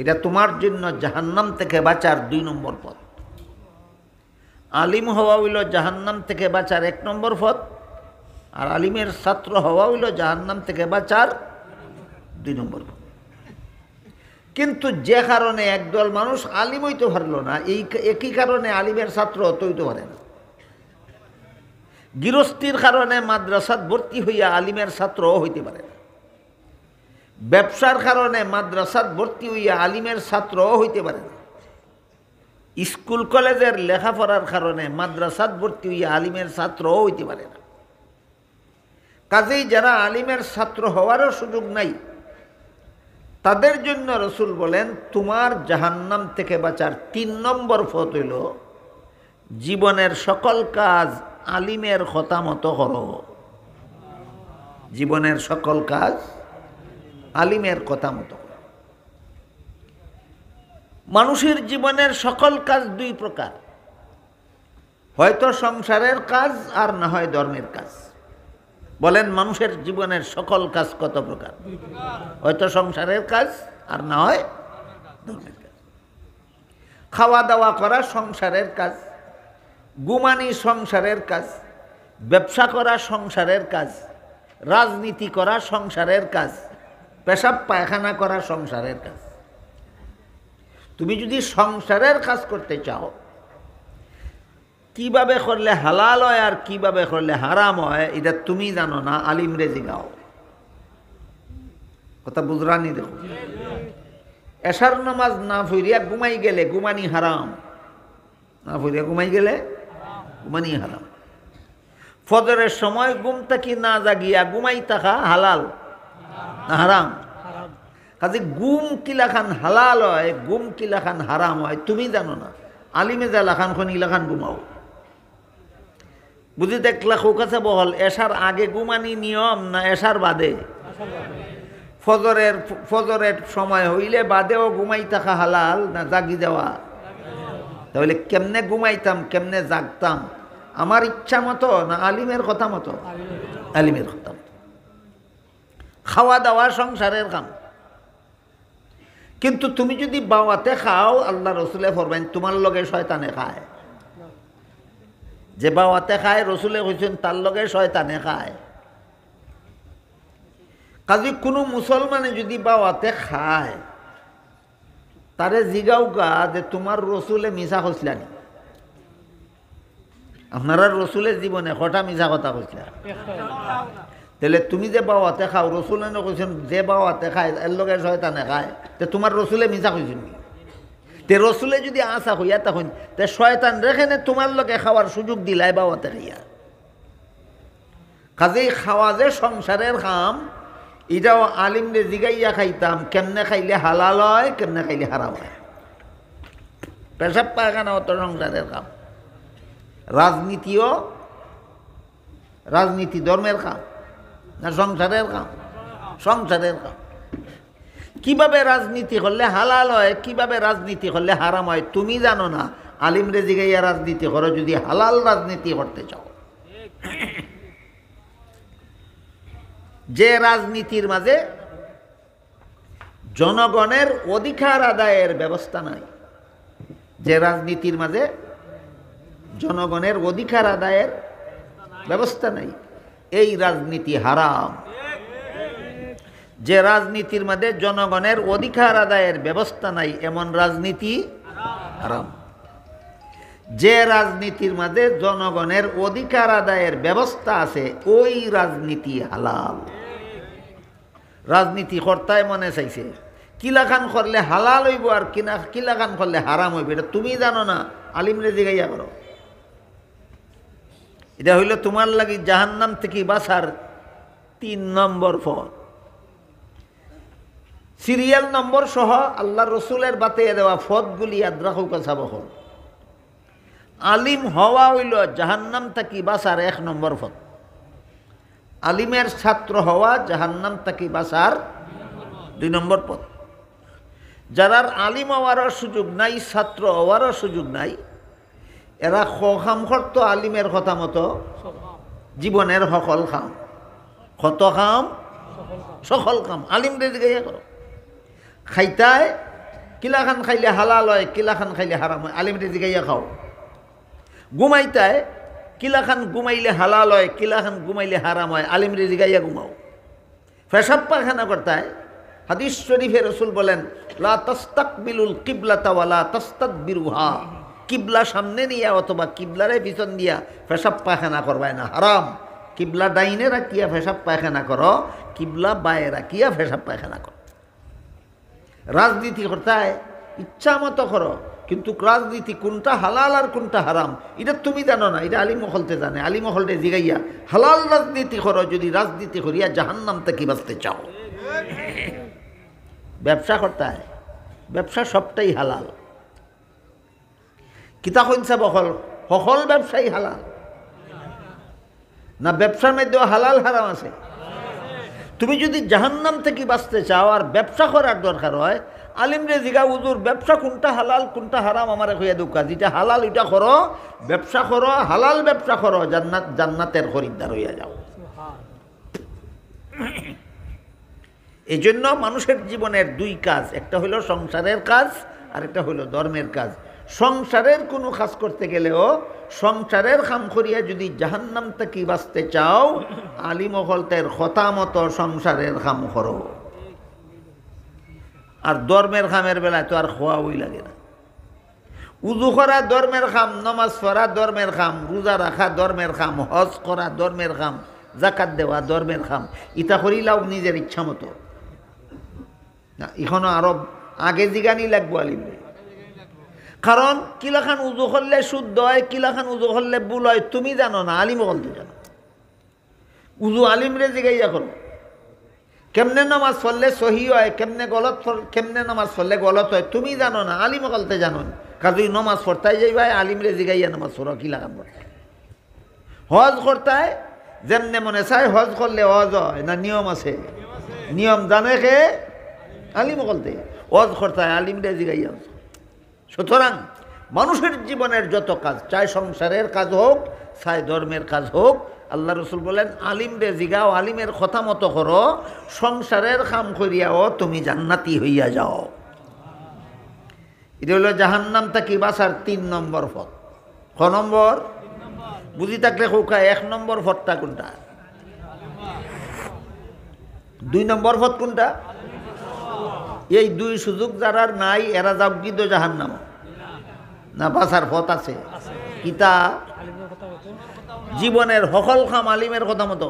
এটা তোমার জন্য জাহান্নাম থেকে বাঁচার দুই নম্বর পথ আলিম হওয়া হইল জাহান্নাম থেকে বাঁচার এক নম্বর পথ আর আলিমের ছাত্র হওয়া হইল জাহান্নাম থেকে বাঁচার দুই নম্বর পথ কিন্তু যে কারণে একদল মানুষ আলিম হইতে পারল না এই একই কারণে আলিমের ছাত্র অতইতে হইতে পারে না গৃহস্থির কারণে মাদ্রাসাত ভর্তি হইয়া আলিমের ছাত্রও হইতে পারে না ব্যবসার কারণে মাদ্রাসাত ভর্তি হইয়া আলিমের ছাত্রও হইতে পারে না স্কুল কলেজের লেখাপড়ার কারণে মাদ্রাসাত ভর্তি হইয়া আলিমের ছাত্রও হইতে পারে না কাজেই যারা আলিমের ছাত্র হওয়ারও সুযোগ নাই তাদের জন্য রসুল বলেন তোমার জাহান্নাম থেকে বাঁচার তিন নম্বর ফত হইল জীবনের সকল কাজ আলিমের মতো কর জীবনের সকল কাজ আলিমের কথা মতো মানুষের জীবনের সকল কাজ দুই প্রকার হয়তো সংসারের কাজ আর না হয় ধর্মের কাজ বলেন মানুষের জীবনের সকল কাজ কত প্রকার হয়তো সংসারের কাজ আর না হয় ধর্মের কাজ খাওয়া দাওয়া করা সংসারের কাজ গুমানি সংসারের কাজ ব্যবসা করা সংসারের কাজ রাজনীতি করা সংসারের কাজ পেশাব পায়খানা করা সংসারের কাজ তুমি যদি সংসারের কাজ করতে চাও কিভাবে করলে হালাল হয় আর কিভাবে করলে হারাম হয় এটা তুমি জানো না রেজি গাও কথা বুঝরানি দেখো এশার নামাজ না ফুরিয়া ঘুমাই গেলে ঘুমানি হারাম না ফুরিয়া ঘুমাই গেলে ঘুমানি হারাম ফজরের সময় ঘুম থাকি না জাগিয়া ঘুমাই থাকা হালাল না হারাম কাজে গুম কিলাখান হালাল হয় গুম কিলাখান হারাম হয় তুমি জানো না আলিমে যা লাখান খন ইলাখান গুমাও বুঝি দেখলা খোকাছে বহল এসার আগে গুমানি নিয়ম না এসার বাদে ফজরের ফজরের সময় হইলে বাদেও গুমাই থাকা হালাল না জাগি যাওয়া তাহলে কেমনে গুমাইতাম কেমনে জাগতাম আমার ইচ্ছা মতো না আলিমের কথা মতো আলিমের কথা মতো খাওয়া দাওয়া সংসারের কাম কিন্তু তুমি যদি বাওয়াতে খাও আল্লাহ রসুলে ফরমাইন তোমার লগে শয়তানে খায় যে বাওয়াতে খায় রসুলে হয়েছেন তার লগে শয়তানে খায় কাজে কোনো মুসলমানে যদি বাওয়াতে খায় তারে জিগাও গা যে তোমার রসুলে মিশা হইসলানি আপনারা রসুলের জীবনে কটা মিশা কথা হইসলা তাহলে তুমি যে বাওয়াতে খাও রসুলে কৈছেন যে বাওয়াতে খায় এর লগে শয়তানে খায় তে তোমার রসুলে মিছা কইছেন কি তে রসুলে যদি আশা হইয়া তখন তে শয়তান রেখেনে তোমার লগে খাওয়ার সুযোগ দিলাই বাওয়াতে খাইয়া কাজেই খাওয়া যে সংসারের খাম এটাও আলিমরে জিগাইয়া খাইতাম কেমনে খাইলে হালাল হয় কেমনে খাইলে হারাম হয় পেশাব পায়খানা অত সংসারের কাম রাজনীতিও রাজনীতি ধর্মের কাম না সংসারের কাম সংসারের কাম কিভাবে রাজনীতি করলে হালাল হয় কিভাবে রাজনীতি করলে হারাম হয় তুমি জানো না আলিম রেজিগাইয়া রাজনীতি করো যদি হালাল রাজনীতি করতে চাও যে রাজনীতির মাঝে জনগণের অধিকার আদায়ের ব্যবস্থা নাই যে রাজনীতির মাঝে জনগণের অধিকার আদায়ের ব্যবস্থা নাই এই রাজনীতি হারাম যে রাজনীতির মধ্যে জনগণের অধিকার আদায়ের ব্যবস্থা নাই এমন রাজনীতি হারাম যে রাজনীতির মধ্যে জনগণের অধিকার আদায়ের ব্যবস্থা আছে ওই রাজনীতি হালাল রাজনীতি কর্তায় মনে চাইছে কিলাখান করলে হালাল হইব আর কিনা কিলাখান করলে হারাম হইব এটা তুমি জানো না আলিম রেজি গাইয়া করো এটা হইল তোমার লাগি জাহান্নাম থেকে বাসার তিন নম্বর ফল সিরিয়াল নম্বর সহ আল্লাহ রসুলের বাতিয়ে দেওয়া ফদগুলি আদ্রাহুকা সাবহল আলিম হওয়া হইল জাহান্নাম তাকি বাসার এক নম্বর ফদ আলিমের ছাত্র হওয়া জাহান্নাম তাকি বাসার দুই নম্বর পথ যারার আলিম হওয়ারও সুযোগ নাই ছাত্র হওয়ারও সুযোগ নাই এরা খাম খর্ত আলিমের কথা মতো জীবনের সকল খাম খত খাম সকল খাম আলিমদের জিজ্ঞাসা খাইতায় কিলা খান খাইলে হালাল হয় কিলা খান খাইলে হারাম হয় আলিমদের জিজ্ঞাসা খাও গুমাইতায় কিলা খান ঘুমাইলে হালাল হয় কিলা খান হারাম হয় আলিমরে জিগাইয়া গুমাও ফেসাব পাখানা করতায় হাদিস শরীফের রসুল বলেন লা তস্তাক বিলুল কিবলাতাওয়ালা তস্তাক বিরুহা কিবলা সামনে নিয়া অথবা কিবলারে পিছন দিয়া ফেসাব পায়খানা করবায় না হারাম কিবলা ডাইনে রাখিয়া ফেসাব পায়খানা করো কিবলা বায়ে রাখিয়া ফেসাব পায়খানা কর রাজনীতি করতায় ইচ্ছা মতো করো কিন্তু রাজনীতি কোনটা হালাল আর কোনটা হারাম এটা তুমি জানো না এটা আলিমহলতে জানে আলিমহলতে জিগাইয়া হালাল রাজনীতি করো যদি রাজনীতি করিয়া জাহান্নাম থেকে বাঁচতে চাও ব্যবসা করতে ব্যবসা সবটাই হালাল কিতা কইনছে বহল সকল ব্যবসায়ী হালাল না ব্যবসার মধ্যে হালাল হারাম আছে তুমি যদি জাহান্নাম থেকে বাঁচতে চাও আর ব্যবসা করার দরকার হয় আলিম রে জিগা উজুর ব্যবসা কোনটা হালাল কোনটা হারাম আমার হইয়া দুঃখা যেটা হালাল ওইটা করো ব্যবসা করো হালাল ব্যবসা করো জান্নাত জান্নাতের খরিদ্দার হইয়া যাও এজন্য মানুষের জীবনের দুই কাজ একটা হইল সংসারের কাজ আর একটা হইল ধর্মের কাজ সংসারের কোনো কাজ করতে গেলেও সংসারের খাম করিয়া যদি জাহান্নাম থেকে বাঁচতে চাও আলিমহলতের মতো সংসারের খাম করো আর ধর্মের খামের বেলায় তো আর খোয়াওই লাগে না উজু করা ধর্মের খাম নমাজ পড়া ধর্মের খাম রোজা রাখা ধর্মের খাম হজ করা ধর্মের খাম জাকাত দেওয়া ধর্মের খাম ইতা লাও নিজের ইচ্ছা মতো না এখনো আরব আগে জিগানি লাগবো আলিমরে কারণ কিলাখান উজু করলে শুদ্ধ হয় কিলাখান উজু করলে ভুল হয় তুমি জানো না আলিম বলতে জানো উজু আলিমরে জিগাইয়া করো কেমনে নামাজ ফললে সহি হয় কেমনে গলত কেমনে নামাজ ফললে গলত হয় তুমি জানো না আলিম গলতে জানো না কাজুই নমাজ ফরতাই যাই ভাই রে জিগাইয়া নামাজ পড়ো কি লাগাম হজ করতাই যেমনে মনে চায় হজ করলে হজ হয় না নিয়ম আছে নিয়ম জানে কে আলিম গলতে হজ আলিম আলিমরে জিগাইয়া সুতরাং মানুষের জীবনের যত কাজ চাই সংসারের কাজ হোক চাই ধর্মের কাজ হোক আল্লাহ রসুল বলেন আলিম রে জিগাও আলিমের কথা মতো করো সংসারের খাম করিয়াও তুমি জান্নাতি হইয়া যাও এটা হলো জাহান্নাম থাকি বাসার তিন নম্বর পথ ক নম্বর বুঝি থাকলে খোকা এক নম্বর পথটা কোনটা দুই নম্বর পথ কোনটা এই দুই সুযোগ যারা নাই এরা যাও গিদ জাহান নাম না বাসার পথ আছে কিতা জীবনের হকল খাম আলিমের কথা মতো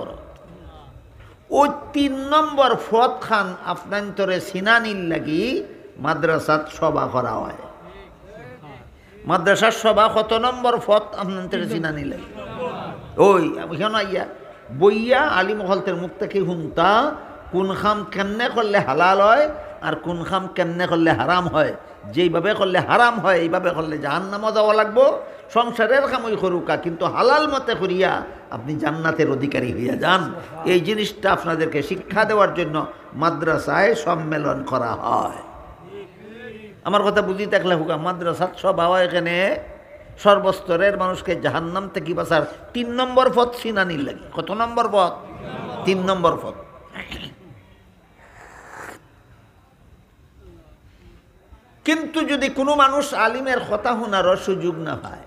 ওই তিন নম্বর ফত খান আপনান্তরে সিনানির লাগি মাদ্রাসাত সভা করা হয় মাদ্রাসার সভা কত নম্বর ফত আপনান্তরে সিনানি লাগি ওই কেন আইয়া বইয়া আলিমহলতের মুখ থেকে হুমতা কোন খাম কেমনে করলে হালাল হয় আর কোন খাম কেমনে করলে হারাম হয় যেইভাবে করলে হারাম হয় এইভাবে করলে জাহান্নামও যাওয়া লাগবো সংসারের খামই করুকা কিন্তু হালাল মতে করিয়া আপনি জান্নাতের অধিকারী হইয়া যান এই জিনিসটা আপনাদেরকে শিক্ষা দেওয়ার জন্য মাদ্রাসায় সম্মেলন করা হয় আমার কথা বুঝি থাকলে হুকা মাদ্রাসাত সব হওয়া এখানে সর্বস্তরের মানুষকে জাহান্নাম থেকে বাসার তিন নম্বর পথ সিনানির লাগে কত নম্বর পথ তিন নম্বর পথ কিন্তু যদি কোনো মানুষ আলিমের কথা শোনারও সুযোগ না পায়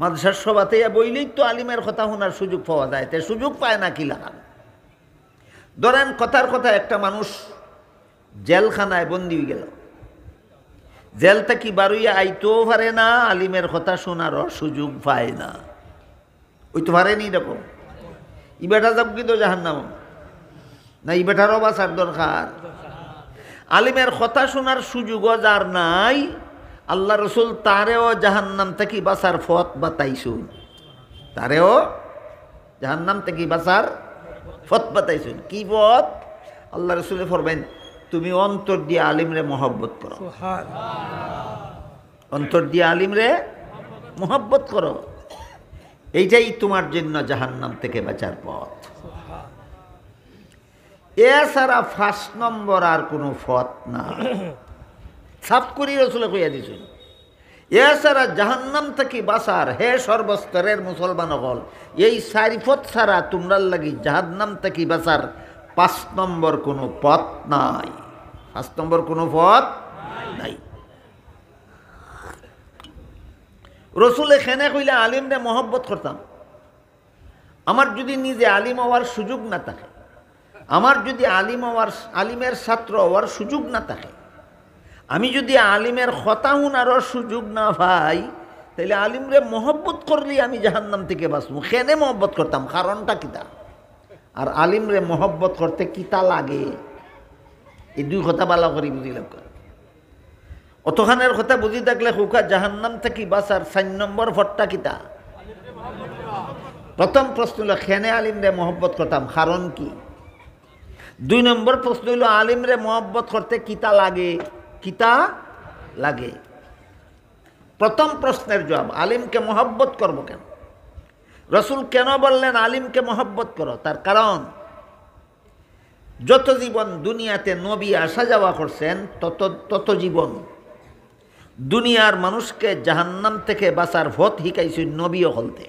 মাদ্রাসার সভাতে বইলেই তো আলিমের কথা শোনার সুযোগ পাওয়া যায় তাই সুযোগ পায় না কি লাগান ধরেন কথার কথা একটা মানুষ জেলখানায় বন্দি হয়ে গেল জেল থেকে বারুইয়া আইতেও পারে না আলিমের কথা শোনারও সুযোগ পায় না ওই তো পারেনি এরকম ইবেটা যাব কিন্তু জাহান্ন না ইবেটারও সার দরকার আলিমের কথা শোনার সুযোগও যার নাই আল্লাহ রসুল তারেও জাহান্নাম থেকে বাসার ফত বাতাইছুন তারেও জাহান্নাম থেকে বাসার ফত বাতাইছুন কি পথ আল্লাহ রসুল ফরবেন তুমি অন্তর দিয়ে আলিমরে মহব্বত করো অন্তর দিয়ে আলিমরে মহব্বত করো এইটাই তোমার জন্য জাহান্নাম থেকে বাঁচার পথ এছাড়া ফার্স্ট নম্বর আর কোনো ফত না সাপ করি রসুলে কইয়া দিছ এছাড়া জাহান্নাম থেকে বাসার হে সর্বস্তরের মুসলমান হল এই সারিফত ছাড়া তোমরার লাগি জাহান্নাম থেকে বাসার পাঁচ নম্বর কোনো পথ নাই পাঁচ নম্বর কোনো পথ নাই রসুল এখানে কইলে আলিমরে মহব্বত করতাম আমার যদি নিজে আলিম হওয়ার সুযোগ না থাকে আমার যদি আলিম হওয়ার আলিমের ছাত্র হওয়ার সুযোগ না থাকে আমি যদি আলিমের খতাউনারও সুযোগ না পাই তাহলে আলিমরে মহব্বত করলে আমি জাহান্নাম থেকে বাঁচবো কেনে মহব্বত করতাম কারণটা কিতা আর আলিমরে মহব্বত করতে কিতা লাগে এই দুই কথা বালা করি বুঝিলাম অতখানের কথা বুঝি থাকলে হুকা জাহান্নাম থেকে বাঁচার চার নম্বর ভট্টা কিতা প্রথম প্রশ্ন হলো খেনে আলিমরে মহব্বত করতাম কারণ কি দুই নম্বর প্রশ্ন হইল আলিমরে মহব্বত করতে কিতা লাগে কিতা লাগে প্রথম প্রশ্নের জবাব আলিমকে মহব্বত করব কেন রসুল কেন বললেন আলিমকে মহব্বত করো তার কারণ যত জীবন দুনিয়াতে নবী আসা যাওয়া করছেন তত তত জীবন দুনিয়ার মানুষকে জাহান্নাম থেকে বাঁচার ভোট হিকাইছে নবীও হলতে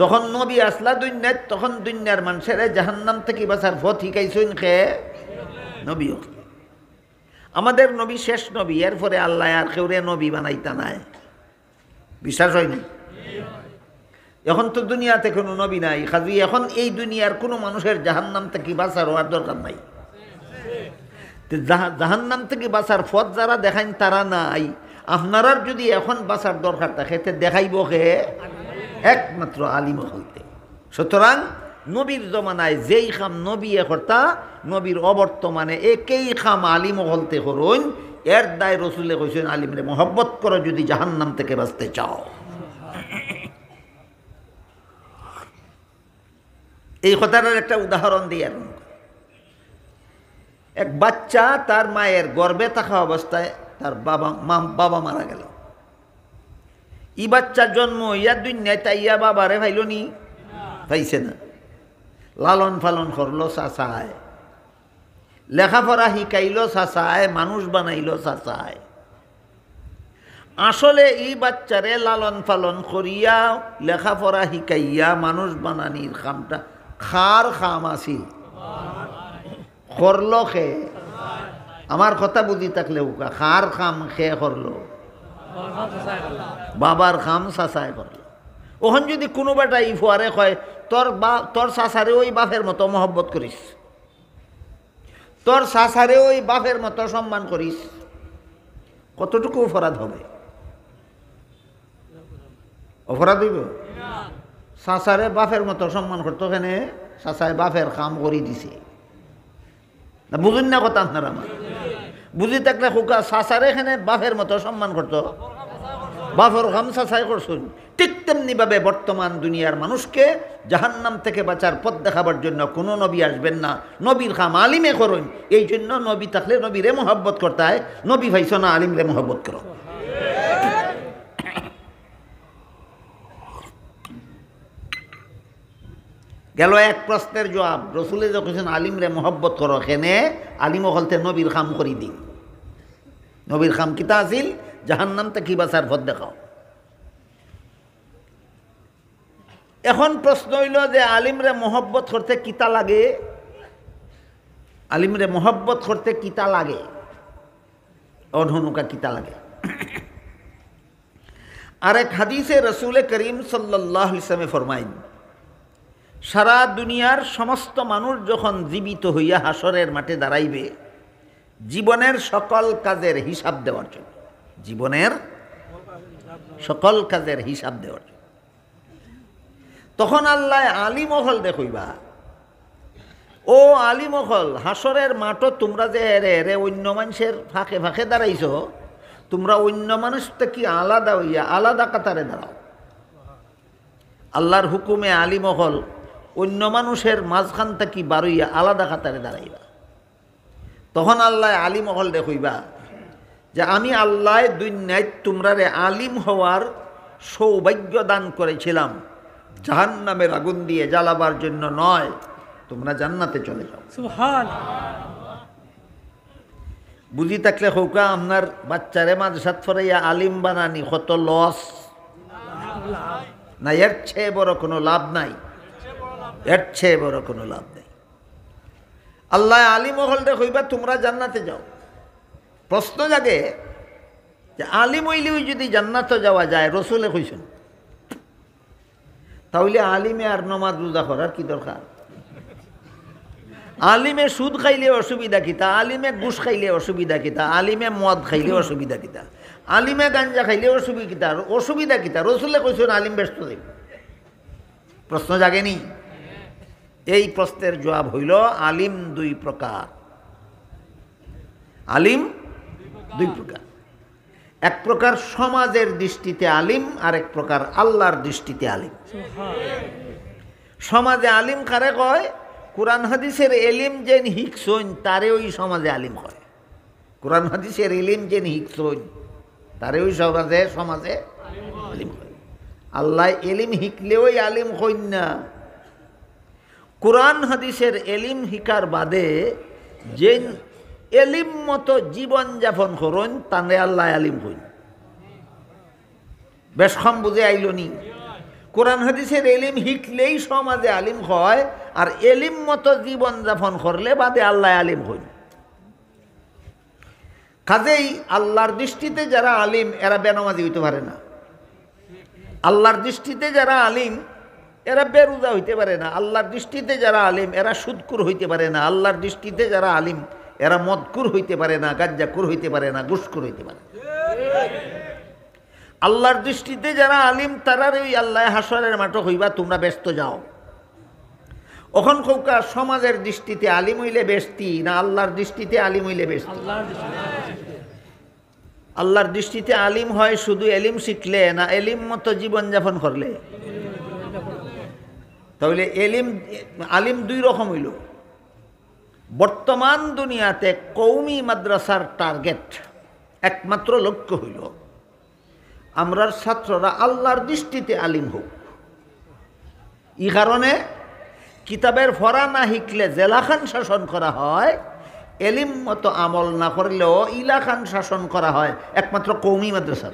যখন নবী আসলা দুনিয়ায় তখন দুনিয়ার জাহান জাহান্নাম থেকে বাসার পথ শিখাইছইন কে নবীও আমাদের নবী শেষ নবী এরপরে আল্লাহ আর রে নবী বানাইতা নাই বিশ্বাস হয়নি এখন তো দুনিয়াতে কোনো নবী নাই খাজি এখন এই দুনিয়ার কোনো মানুষের জাহান্নাম থেকে বাঁচার হওয়ার দরকার নাই জাহান্নাম থেকে বাঁচার পথ যারা দেখাইন তারা নাই আপনারার যদি এখন বাঁচার দরকার থাকে দেখাইব কে একমাত্র আলিম হইতে সুতরাং নবীর জমানায় যেই খাম নবী হর্তা নবীর অবর্তমানে একেই খাম আলিম হলতে হরুন এর দায় রসুলে হইসেন আলিমরে মহব্বত করো যদি জাহান্নাম থেকে বাঁচতে চাও এই কথাটার একটা উদাহরণ দিয়ে আর এক বাচ্চা তার মায়ের গর্বে থাকা অবস্থায় তার বাবা মা বাবা মারা গেল ই বাচ্চার জন্ম ইয়া দুই নেতা ইয়া বাবারে ভাইল নি পাইছে না লালন পালন করলো চাচায় লেখাপড়া শিকাইল চাচায় মানুষ বানাইল চাচায় আসলে ই বাচ্চারে লালন পালন করিয়া লেখাপড়া শিকাইয়া মানুষ বানানির খামটা খার খাম আছিল করল খে আমার কথা বুঝি থাকলে উকা খার খাম খে করলো বাবার খাম সাসায় করল ওখান যদি কোনো বেটা ইফুয়ারে হয় তোর বা তোর সাসারে ওই বাফের মতো মহব্বত করিস তোর সাসারে ওই বাফের মতো সম্মান করিস কতটুকু অপরাধ হবে অপরাধ হইব সাসারে বাফের মতো সম্মান করতো কেনে সাসায় বাফের কাম করি দিছে বুঝুন না কথা আপনারা আমার বুঝি থাকলে হুকা সাসার এখানে বাফের মতো সম্মান করতো বাফর গামছা সাই করছুন ঠিক তেমনিভাবে বর্তমান দুনিয়ার মানুষকে জাহান্নাম থেকে বাঁচার পথ দেখাবার জন্য কোনো নবী আসবেন না নবীর খাম আলিমে করুন এই জন্য নবী থাকলে নবীরে মোহব্বত করতে হয় নবী ভাইসোনা আলিমরে মোহব্বত করো গেল এক প্রশ্নের জবাব রসুলে যখন আলিম রে মহব্বত করো সেনে আলিম হলতে নবীর খাম করি দিন নবীর খাম কিতা আসিল জাহান্নাম তা কিবা সার ভদ দেখাও এখন প্রশ্ন হইল যে আলিমরে মহব্বত করতে কিতা লাগে আলিমরে মহব্বত করতে কিতা লাগে অধনুকা কিতা লাগে [clears throat] আর এক হাদিসে রসুল করিম সাল্লাহ ইসলামে ফরমাইন সারা দুনিয়ার সমস্ত মানুষ যখন জীবিত হইয়া হাসরের মাঠে দাঁড়াইবে জীবনের সকল কাজের হিসাব দেওয়ার জন্য জীবনের সকল কাজের হিসাব দেওয়ার জন্য তখন আল্লাহ আলিমহল দেখইবা ও আলিমহল হাসরের মাঠও তোমরা যে রে রে অন্য মানুষের ফাঁকে ফাঁকে দাঁড়াইছ তোমরা অন্য মানুষ কি আলাদা হইয়া আলাদা কাতারে দাঁড়াও আল্লাহর হুকুমে আলিমহল অন্য মানুষের মাঝখান থেকে বারইয়া আলাদা খাতারে দাঁড়াইবা তখন আল্লাহ আলিম হল দেখইবা যে আমি আল্লাহ তোমরা তোমরারে আলিম হওয়ার সৌভাগ্য দান করেছিলাম জাহান নামের আগুন দিয়ে জ্বালাবার জন্য নয় তোমরা জান্নাতে চলে যাও বুঝি থাকলে হৌকা আপনার বাচ্চারে সাত ফরাইয়া আলিম বানানি কত লস না এর চেয়ে বড় কোনো লাভ নাই এর চেয়ে বড় কোনো লাভ নেই আল্লাহ আলী মহলটা হইবা তোমরা জান্নাতে যাও প্রশ্ন জাগে যে আলিম হইলেও যদি জান্নাতে যাওয়া যায় রসুলে কইছেন তাহলে আলিমে আর নমাজ রোজা করার কি দরকার আলিমে সুদ খাইলে অসুবিধা কিতা আলিমে গুস খাইলে অসুবিধা কিতা আলিমে মদ খাইলে অসুবিধা কিতা আলিমে গাঞ্জা খাইলে অসুবিধা অসুবিধা কিতা রসুলে কইছেন আলিম ব্যস্ত দেব প্রশ্ন জাগেনি এই প্রশ্নের জবাব হইল আলিম দুই প্রকার আলিম দুই প্রকার এক প্রকার সমাজের দৃষ্টিতে আলিম আর এক প্রকার আল্লাহর দৃষ্টিতে আলিম সমাজে আলিম কারে কয় কোরআন হাদিসের এলিম যেন হিকসৈন তারে ওই সমাজে আলিম হয় কোরআন হাদিসের এলিম যেন হিকসৈন তারে ওই সমাজে সমাজে আলিম হয় আল্লাহ এলিম হিকলেও আলিম হইন না কোরআন হাদিসের এলিম হিকার বাদে যে এলিম মতো জীবন যাপন করুন তাহলে আল্লাহ আলিম হইন বেশ কম বুঝে আইল নি কোরআন হাদিসের এলিম হিকলেই সমাজে আলিম হয় আর এলিম মতো জীবন যাপন করলে বাদে আল্লাহ আলিম হইন কাজেই আল্লাহর দৃষ্টিতে যারা আলিম এরা বেনামাজি হইতে পারে না আল্লাহর দৃষ্টিতে যারা আলিম এরা বেরুদা হইতে পারে না আল্লাহর দৃষ্টিতে যারা আলিম এরা সুদকুর হইতে পারে না আল্লাহর দৃষ্টিতে যারা আলিম এরা মদকুর হইতে পারে না গাজ্জাকুর হইতে পারে না গুসকুর হইতে পারে আল্লাহর দৃষ্টিতে যারা আলিম তারার ওই আল্লাহ হাসরের মাঠ হইবা তোমরা ব্যস্ত যাও অখন কৌকা সমাজের দৃষ্টিতে আলিম হইলে বেস্তি না আল্লাহর দৃষ্টিতে আলিম হইলে বেস্তি আল্লাহর দৃষ্টিতে আলিম হয় শুধু এলিম শিখলে না এলিম মতো জীবনযাপন করলে তাহলে এলিম আলিম দুই রকম হইল বর্তমান দুনিয়াতে কৌমি মাদ্রাসার টার্গেট একমাত্র লক্ষ্য হইল আমরার ছাত্ররা আল্লাহর দৃষ্টিতে আলিম হোক ই কারণে কিতাবের ফরা না হিকলে জেলাখান শাসন করা হয় এলিম মতো আমল না করলেও ইলাখান শাসন করা হয় একমাত্র কৌমি মাদ্রাসার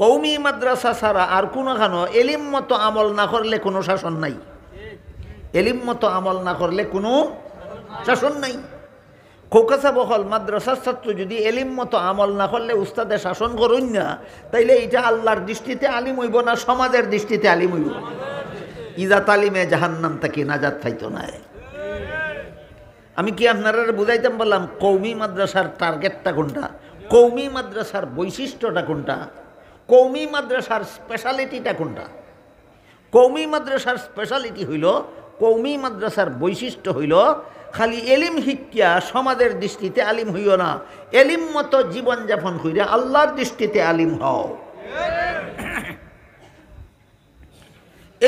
কৌমি মাদ্রাসা ছাড়া আর কোনোখানো এলিম মতো আমল না করলে কোনো শাসন নাই এলিম মতো আমল না করলে কোনো শাসন নাই খোকাসা বহল মাদ্রাসার ছাত্র যদি এলিম মতো আমল না করলে উস্তাদের শাসন করুন না তাইলে এটা আল্লাহর দৃষ্টিতে আলিম হইব না সমাজের দৃষ্টিতে আলিম হইব ইজা তালিমে জাহান্নাম তাকে নাজাত পাইতো না আমি কি আপনারা বুঝাইতাম বললাম কৌমি মাদ্রাসার টার্গেটটা কোনটা কৌমি মাদ্রাসার বৈশিষ্ট্যটা কোনটা কৌমি মাদ্রাসার স্পেশালিটিটা কোনটা কৌমি মাদ্রাসার স্পেশালিটি হইল কৌমি মাদ্রাসার বৈশিষ্ট্য হইল খালি এলিম শিক্ষা সমাজের দৃষ্টিতে আলিম হইও না এলিম মতো জীবনযাপন হইলে আল্লাহর দৃষ্টিতে আলিম হও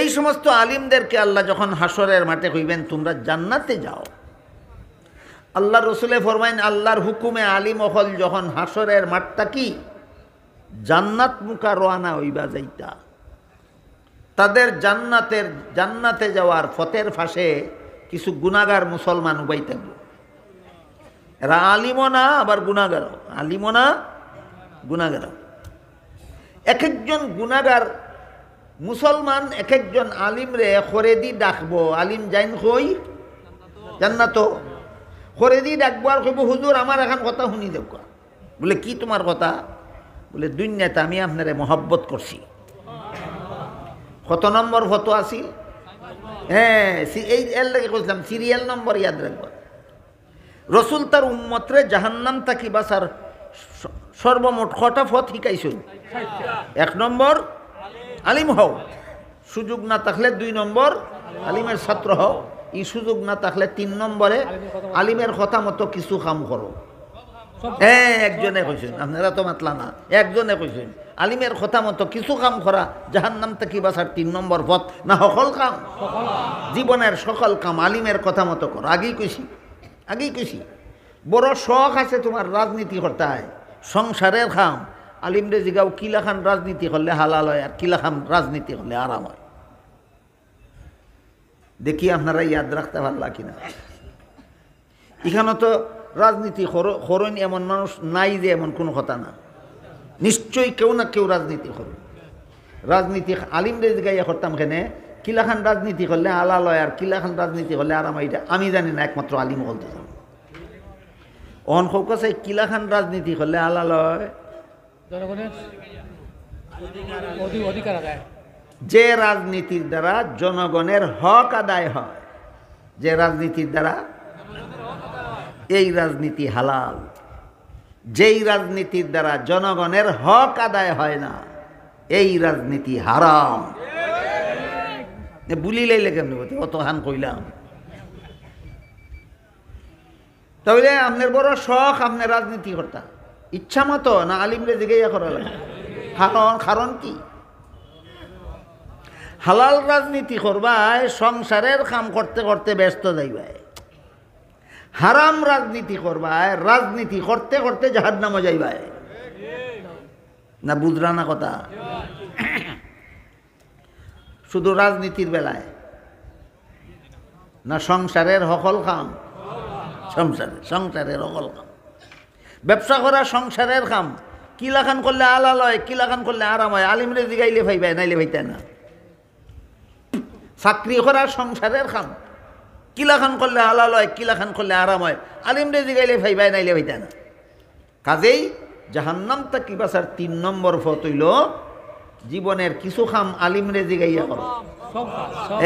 এই সমস্ত আলিমদেরকে আল্লাহ যখন হাসরের মাঠে হইবেন তোমরা জান্নাতে যাও আল্লাহ রসুলে ফরমাইন আল্লাহর হুকুমে আলিম অহল যখন হাসরের মাঠটা কি জান্নাত মুখা রোয়ানা হইবা যাইতা তাদের জান্নাতের জান্নাতে যাওয়ার ফতের ফাঁসে কিছু গুণাগার মুসলমান উবাই থাকবে এরা আলিমনা আবার গুণাগারও আলিমনা না এক একজন গুণাগার মুসলমান এক একজন আলিমরে খরেদি ডাকবো আলিম যাইন কই জান্নাত খরেদি ডাকবো আর কইব হুজুর আমার এখন কথা শুনি দেব বলে কি তোমার কথা বলে দুনিয়াতে আমি আপনারে মহব্বত করছি কত নম্বর ফটো আসি হ্যাঁ এই এল লেগে কইছিলাম সিরিয়াল নম্বর ইয়াদ রাখব রসুল তার উম্মতরে জাহান্নাম তাকি বাসার সর্বমোট কটা ফত শিকাইছিল এক নম্বর আলিম হও সুযোগ না থাকলে দুই নম্বর আলিমের ছাত্র হও ই সুযোগ না থাকলে তিন নম্বরে আলিমের কথা মতো কিছু কাম করো হ্যাঁ একজনে কইছেন আপনারা তো মাতলা না একজনে কইছেন আলিমের কথা মতো কিছু কাম করা জাহান নাম থেকে বাসার তিন নম্বর পথ না সকল কাম জীবনের সকল কাম আলিমের কথা মতো করো আগেই কইছি আগেই কইছি বড় শখ আছে তোমার রাজনীতি কর্তায় সংসারের খাম আলিমরে জিগাও কিলা খান রাজনীতি করলে হালাল হয় আর কিলা খান রাজনীতি করলে আরাম হয় দেখি আপনারা ইয়াদ রাখতে পারলা কিনা এখানে তো রাজনীতি খরণ এমন মানুষ নাই যে এমন কোনো কথা না নিশ্চয়ই কেউ না কেউ রাজনীতি হর রাজনীতি আলিম রেজ গাইয়া করতাম খেনে কিলাখান রাজনীতি করলে আলালয় আর কিলাখান রাজনীতি করলে আর আমার এটা আমি জানি না একমাত্র আলিম বলতে চান অন আছে কিলাখান রাজনীতি করলে আলালয় যে রাজনীতির দ্বারা জনগণের হক আদায় হয় যে রাজনীতির দ্বারা এই রাজনীতি হালাল যেই রাজনীতির দ্বারা জনগণের হক আদায় হয় না এই রাজনীতি হারাম বুলি লাইলে কেমনি অত হান কইলাম তাহলে আপনার বড় শখ আপনার রাজনীতি কর্তা ইচ্ছা মতো না আলিমরে জিজ্ঞাসা করা লাগে কারণ কারণ কি হালাল রাজনীতি করবায় সংসারের কাম করতে করতে ব্যস্ত যাইবায় হারাম রাজনীতি করবায় রাজনীতি করতে করতে জাহার নামা যাইবায় না বুঝরা না কথা শুধু রাজনীতির বেলায় না সংসারের হকল কাম সংসারের সংসারের হকল কাম ব্যবসা করা সংসারের কাম কিলাখান করলে আলাল হয় কিলাখান করলে আরাম হয় আলিমরে গাইলে ভাইবে নাইলে ভাইতে না চাকরি করা সংসারের কাম কিলাখান করলে হালাল হয় কিলাখান করলে আরাম হয় আলিমরে জিগাইলে ভাইবাই নাইলে ভাইতা না কাজেই জাহান্নাম তাকি বাসার তিন নম্বর ফত হইল জীবনের কিছু খাম রেজি গাইয়া করো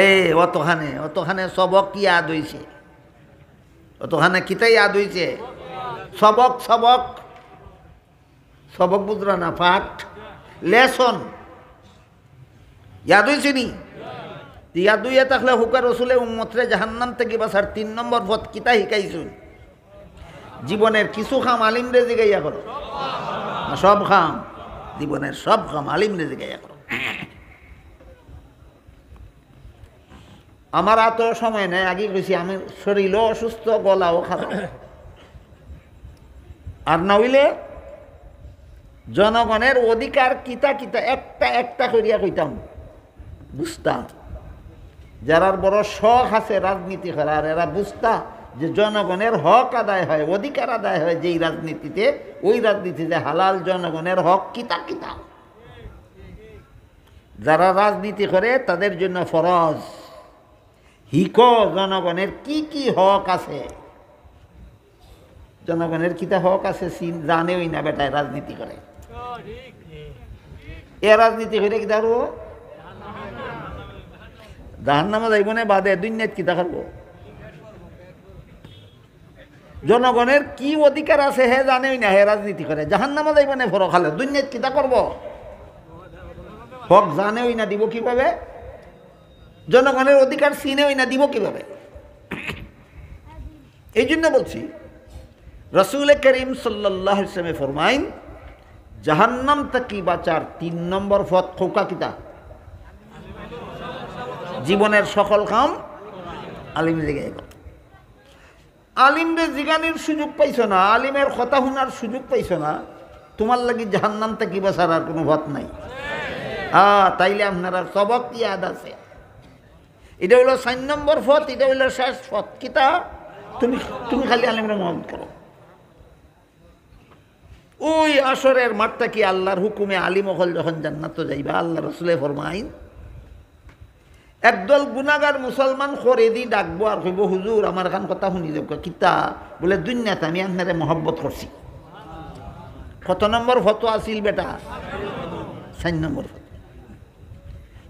এই অতখানে অতখানে সবক কি আদ হইছে অতখানে কিতাই আদ হইছে সবক সবক সবক বুঝলো না পাঠ লেসন ইয়াদ হয়েছে নি তিয়া দুইয়া থাকলে হুকার রসুলে উম্মতরে জাহান্নাম থেকে বাসার তিন নম্বর পথ কিতা শিকাইছুন জীবনের কিছু খাম রে জিগাইয়া করো সব খাম জীবনের সব খাম রে জিগাইয়া করো আমার এত সময় নেই আগে গেছি আমি শরীরও অসুস্থ গলাও খারাপ আর হইলে জনগণের অধিকার কিতা কিতা একটা একটা করিয়া কইতাম বুঝতাম যারার বড় শখ আছে রাজনীতি করার এরা বুঝতা যে জনগণের হক আদায় হয় অধিকার আদায় হয় যেই রাজনীতিতে ওই রাজনীতিতে হালাল জনগণের হক কিতা কিতা যারা রাজনীতি করে তাদের জন্য ফরজ হিক জনগণের কি কি হক আছে জনগণের কিতা হক আছে সিন জানেই না বেটায় রাজনীতি করে এ রাজনীতি করে কিতা জাহান্নামা নামে যাইব না বাদে দুনিয়াত কিতা করবো জনগণের কি অধিকার আছে হে জানেই না হে রাজনীতি করে জাহান্নামা নামে যাইব না ফরক হালে দুনিয়াত কিতা করবো হক জানেই না দিব কিভাবে জনগণের অধিকার চিনেই না দিব কিভাবে এই জন্য বলছি রসুল করিম সাল্লাহ ইসলামে ফরমাইন জাহান্নাম তাকি বাঁচার তিন নম্বর ফত খৌকা কিতা জীবনের সকল কাম আলিম জিগাই রে জিগানির সুযোগ পাইছ না আলিমের কথা শোনার সুযোগ পাইছ না তোমার লাগি জাহান্নাম থেকে বাসার আর কোনো ভাত নাই হ্যাঁ তাইলে আর সবক ইয়াদ আছে এটা হলো সাত নম্বর ফত এটা হইল শেষ ফত কিতা তুমি তুমি খালি আলিমরা মহত করো ওই আসরের মাঠটা কি আল্লাহর হুকুমে আলিমহল যখন জান্নাত যাইবা আল্লাহ রসুলের ফরমাইন একদল গুণাগার মুসলমান খরেদি ডাকব আর কইব হুজুর আমার এখান কথা শুনি যাব কিতা বলে দুনিয়াত আমি আপনারে মহব্বত করছি কত নম্বর ফটো আছিল বেটা চার নম্বর ফটো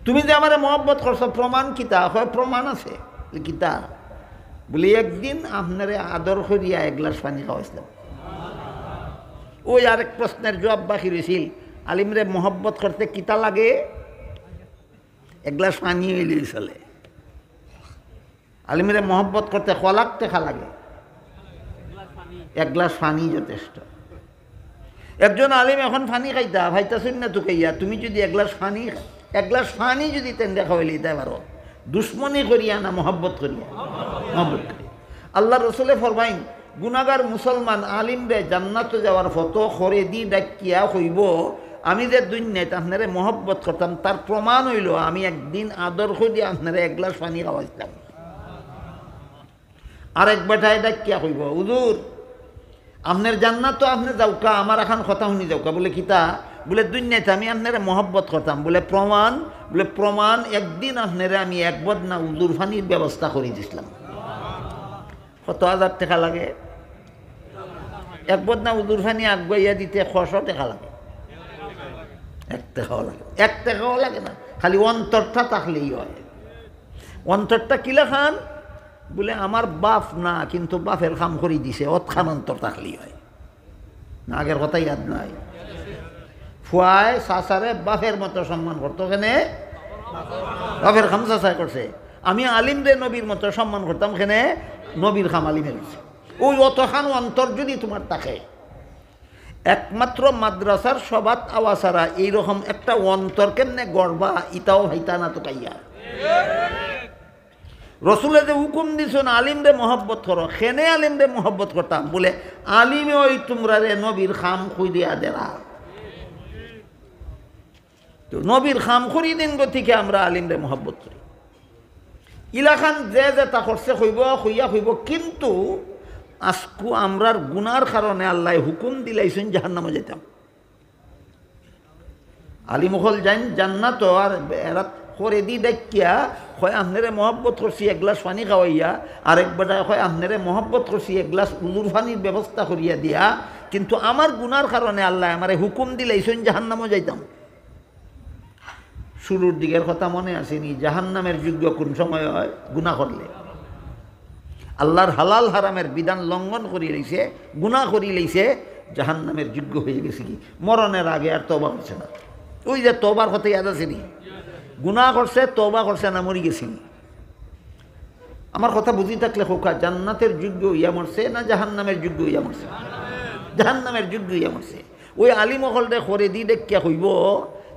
তুমি যে আমার মহব্বত করছো প্রমাণ কিতা হয় প্রমাণ আছে কিতা বলি একদিন আপনারে আদর করিয়া এক গ্লাস পানি খাওয়াইছিলাম ওই আরেক প্রশ্নের জবাব বাকি রয়েছিল আলিমরে মহব্বত করতে কিতা লাগে এক গ্লাস পানি এলিয়ে চলে আলিমিরে মহব্বত করতে কলাক দেখা লাগে এক গ্লাস পানি যথেষ্ট একজন আলিম এখন ফানি খাইতা ভাইতা না তুকে ইয়া তুমি যদি এক গ্লাস ফানি এক গ্লাস ফানি যদি তেন দেখা হইলে দিতে পারো দুশ্মনী করিয়া না মহব্বত করিয়া মহব্বত করি আল্লাহ রসুলে ফরমাইন গুনাগার মুসলমান রে জান্নাত যাওয়ার ফত খরে দি ডাকিয়া হইব আমি যে দুই দুনিয়াতে আপনারে মহব্বত করতাম তার প্রমাণ হইল আমি একদিন আদর্শ দিয়ে আপনারে এক গ্লাস পানি খাওয়াইতাম এক বেটায় ডাকিয়া হইব উজুর আপনার জান্নাত তো আপনি যাওকা আমার এখন কথা শুনি যাওকা বলে কিতা বলে দুনিয়াতে আমি আপনারে মহব্বত করতাম বলে প্রমাণ বলে প্রমাণ একদিন আপনারে আমি এক না উজুর ফানির ব্যবস্থা করে দিছিলাম কত হাজার টাকা লাগে এক না উজুর ফানি আগুয়াইয়া দিতে ছশো টাকা লাগে একটা খাওয়া লাগে একটা খাওয়া লাগে না খালি অন্তরটা তাহলেই হয় অন্তরটা কিলা খান বলে আমার বাপ না কিন্তু বাপের খাম করি দিছে অত খান অন্তর তাহলেই হয় না আগের কথা ইয়াদ নাই ফুয়ায় সাসারে বাফের মতো সম্মান করতো কেনে বাফের খাম সাসায় করছে আমি আলিম দে নবীর মতো সম্মান করতাম কেনে নবীর খাম আলিমের ওই অত খান অন্তর যদি তোমার তাকে একমাত্র মাদ্রাসার সবাত আওয়াসারা এইরকম একটা অন্তর্কের নে গর্বা ইতাও হাইতা না তো কাইয়া রসুলে যে হুকুম দিছুন রে মহব্বত করো খেনে রে মহব্বত করতাম বলে আলিমে ওই তোমরা রে নবীর খাম খুই দিয়া দেরা তো নবীর খাম খুরি দিন গতিকে আমরা রে মহব্বত করি ইলাখান যে যে তা করছে হইব হইয়া হইব কিন্তু আজকু আমরার গুনার কারণে আল্লাহ হুকুম দিলাইছেন জাহার নামে যেতাম আলিমহল যাইন জান্নাত আর এরা করে দি দেখিয়া হয় আপনারে মহব্বত করছি এক গ্লাস পানি খাওয়াইয়া আরেক বেটায় হয় আপনারে মহব্বত করছি এক গ্লাস উলুর পানির ব্যবস্থা করিয়া দিয়া কিন্তু আমার গুনার কারণে আল্লাহ আমারে হুকুম দিলাইছেন জাহার নামও যাইতাম শুরুর দিকের কথা মনে আসেনি নামের যোগ্য কোন সময় হয় গুণা করলে আল্লাহর হালাল হারামের বিধান লঙ্ঘন করি লইছে গুণা করি লইছে জাহান নামের যোগ্য হয়ে গেছে কি মরণের আগে আর তবা হচ্ছে না ওই যে তবার কথা ইয়াদ আছে নি গুণা করছে তবা করছে না মরি গেছিনি আমার কথা বুঝি থাকলে হোকা জান্নাতের যোগ্য ইয়া মরছে না জাহান নামের যোগ্য ইয়া মরছে জাহান নামের যোগ্য ইয়া মরছে ওই দে করে দি দেখিয়া হইব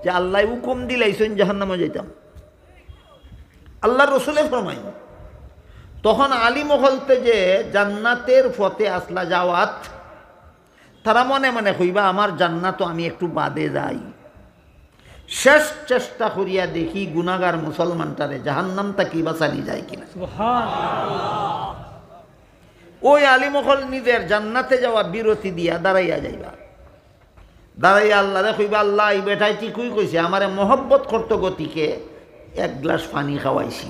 যে আল্লাহ হুকুম দিলাইছেন জাহান নামে যাইতাম আল্লাহর রসুলের ফরমাইন তখন আলিমহলতে যে জান্নাতের ফতে আসলা যাওয়াত তারা মনে মনে হইবা আমার জান্নাত আমি একটু বাদে যাই শেষ চেষ্টা করিয়া দেখি গুনাগার মুসলমানটারে জাহান্নাম বা চালিয়ে যায় কিনা ওই আলিমহল নিজের জান্নাতে যাওয়া বিরতি দিয়া দাঁড়াইয়া যাইবা দাঁড়াইয়া আল্লাহ দেখইবা আল্লাহ এই বেটাই ঠিকই কইছে আমারে মহব্বত করতো গতিকে এক গ্লাস পানি খাওয়াইছি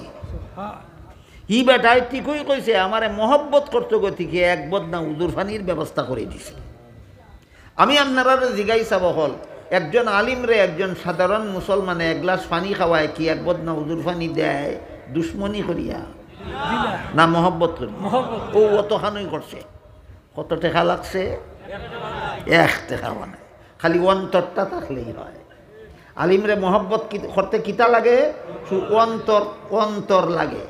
ই বেটায় ঠিকই কইছে আমারে মহব্বত করতে গতিকে এক বদনা উদুর ফানির ব্যবস্থা করে দিছে আমি আপনারা চাব হল একজন আলিমরে একজন সাধারণ মুসলমানে এক গ্লাস পানি খাওয়ায় কি এক বদনা উদুর ফানি দেয় দুশ্মনী করিয়া না মহব্বত করি ও অতখানই করছে কত টেকা লাগছে এক টেকা মানে খালি অন্তরটা থাকলেই হয় আলিমরে মহব্বত করতে কিতা লাগে অন্তর অন্তর লাগে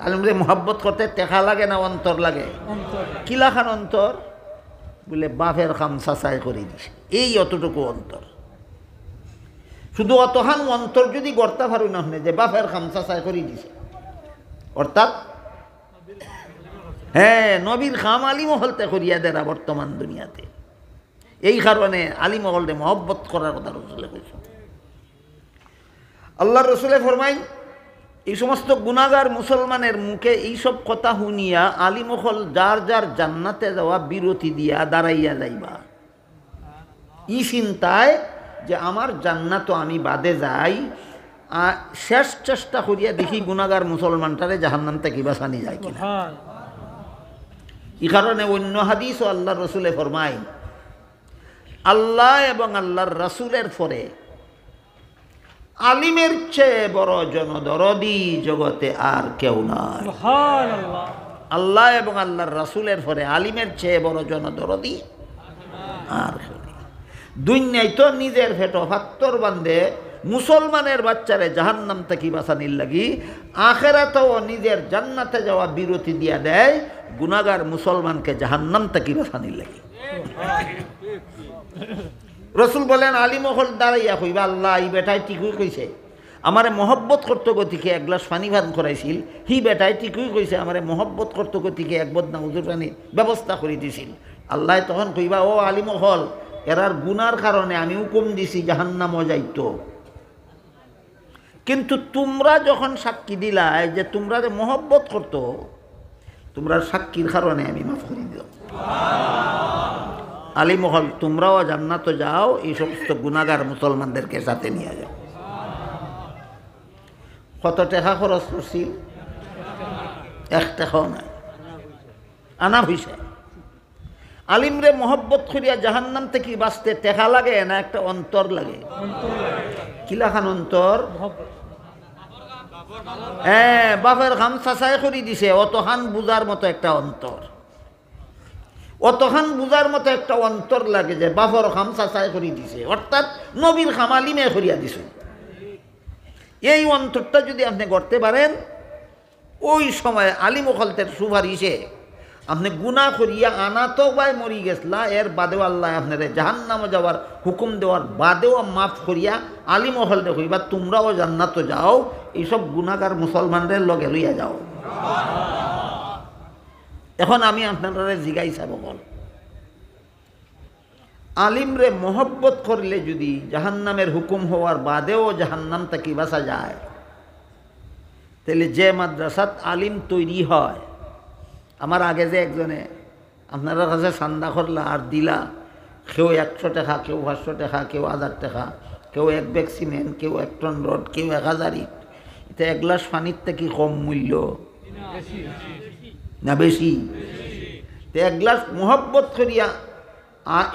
তালিমরে মোহাব্বত করতে টেকা লাগে না অন্তর লাগে কিলাখান অন্তর বলে বাফের খাম সাসাই করে দিছে এই অতটুকু অন্তর শুধু অতহান অন্তর যদি গর্তা ভারু না হলে যে বাফের খাম সাসাই করে দিছে অর্থাৎ হ্যাঁ নবীর খাম আলিমহলতে করিয়া দেরা বর্তমান দুনিয়াতে এই কারণে আলিমহলে মহব্বত করার কথা রসুলে কইস আল্লাহ রসুলে ফরমাই এই সমস্ত গুণাগার মুসলমানের মুখে এইসব কথা শুনিয়া আলিমহল যার যার জান্নাতে যাওয়া বিরতি দিয়া দাঁড়াইয়া যাইবা ই চিন্তায় যে আমার জান্নাত আমি বাদে যাই শেষ চেষ্টা করিয়া দেখি গুণাগার মুসলমানটারে জাহান্নাম থেকে বাঁচানি যায় কিনা ই কারণে অন্য হাদিস ও আল্লাহ রসুলে ফরমাই আল্লাহ এবং আল্লাহর রাসুলের ফরে আলিমের চেয়ে বড় জনদরদি জগতে আর কেউ নাই আল্লাহ এবং আল্লাহর রাসুলের ফলে আলিমের চেয়ে বড় জনদরদি আর দুনিয়ায় তো নিজের ভেটো ফাত্তর বান্ধে মুসলমানের বাচ্চারে জাহান্নাম থেকে বাসানির লাগি আখেরাতেও নিজের জান্নাতে যাওয়া বিরতি দিয়া দেয় গুনাগার মুসলমানকে জাহান্নাম থেকে বাসানির লাগি রসুল বলেন আলিমহল দাঁড়াইয়া কইবা আল্লাহ এই বেটায় টিকুই কইছে আমার মহব্বত কর্তগতিকে এক গ্লাস পানি ভান করাইছিল হি বেটায় টিকুই কইছে আমার মহব্বত কর্তগতিকে এক বদনা উজুর পানি ব্যবস্থা করে দিছিল আল্লাহ তখন কইবা ও আলিমহল এরার গুনার কারণে আমি হুকুম দিছি জাহান্নাম যাইত কিন্তু তোমরা যখন সাক্ষী দিলাই যে তোমরা যে মহব্বত করতো তোমরা সাক্ষীর কারণে আমি মাফ করে দিল আলিমহল তোমরাও জান্নাত যাও এই সমস্ত গুণাগার মুসলমানদেরকে সাথে নিয়ে যাও কত টেহা খরচ করছি এক টাকাও নাই আনা হইসা আলিমরে মহব্বত করিয়া জাহান্নাম থেকে বাঁচতে টেকা লাগে না একটা অন্তর লাগে কিলাখান অন্তর হ্যাঁ বাপের খাম সাসায় করি দিছে অত খান বুজার মতো একটা অন্তর অতখান বুজার মতো একটা অন্তর লাগে যে বাফর খাম চাই করি দিছে অর্থাৎ নবীর খামালি মেয়ে করিয়া দিছে এই অন্তরটা যদি আপনি করতে পারেন ওই সময় আলী মুখলতের সুপারিশে আপনি গুণা করিয়া আনা তো বাই মরি গেছলা এর বাদেও আল্লাহ আপনারে জাহান নামে যাওয়ার হুকুম দেওয়ার বাদেও মাফ করিয়া আলিম মহল দেখো বা তোমরাও জান্নাত যাও এইসব গুণাগার মুসলমানদের লগে লইয়া যাও এখন আমি আপনারা জিগাই চাব কল আলিমরে মহব্বত করলে যদি জাহান্নামের হুকুম হওয়ার বাদেও জাহান্নাম তাকি বাসা যায় তাহলে যে মাদ্রাসাত আলিম তৈরি হয় আমার আগে যে একজনে আপনারা কাছে সান্দা করলা আর দিলা কেউ একশো টাকা কেউ পাঁচশো টাকা কেউ হাজার টাকা কেউ এক ব্যাগ সিমেন্ট কেউ এক টন রড কেউ এক হাজার ইট এটা এক গ্লাস পানির থেকে কম মূল্য না বেশি তো এক গ্লাস মোহব্বত করিয়া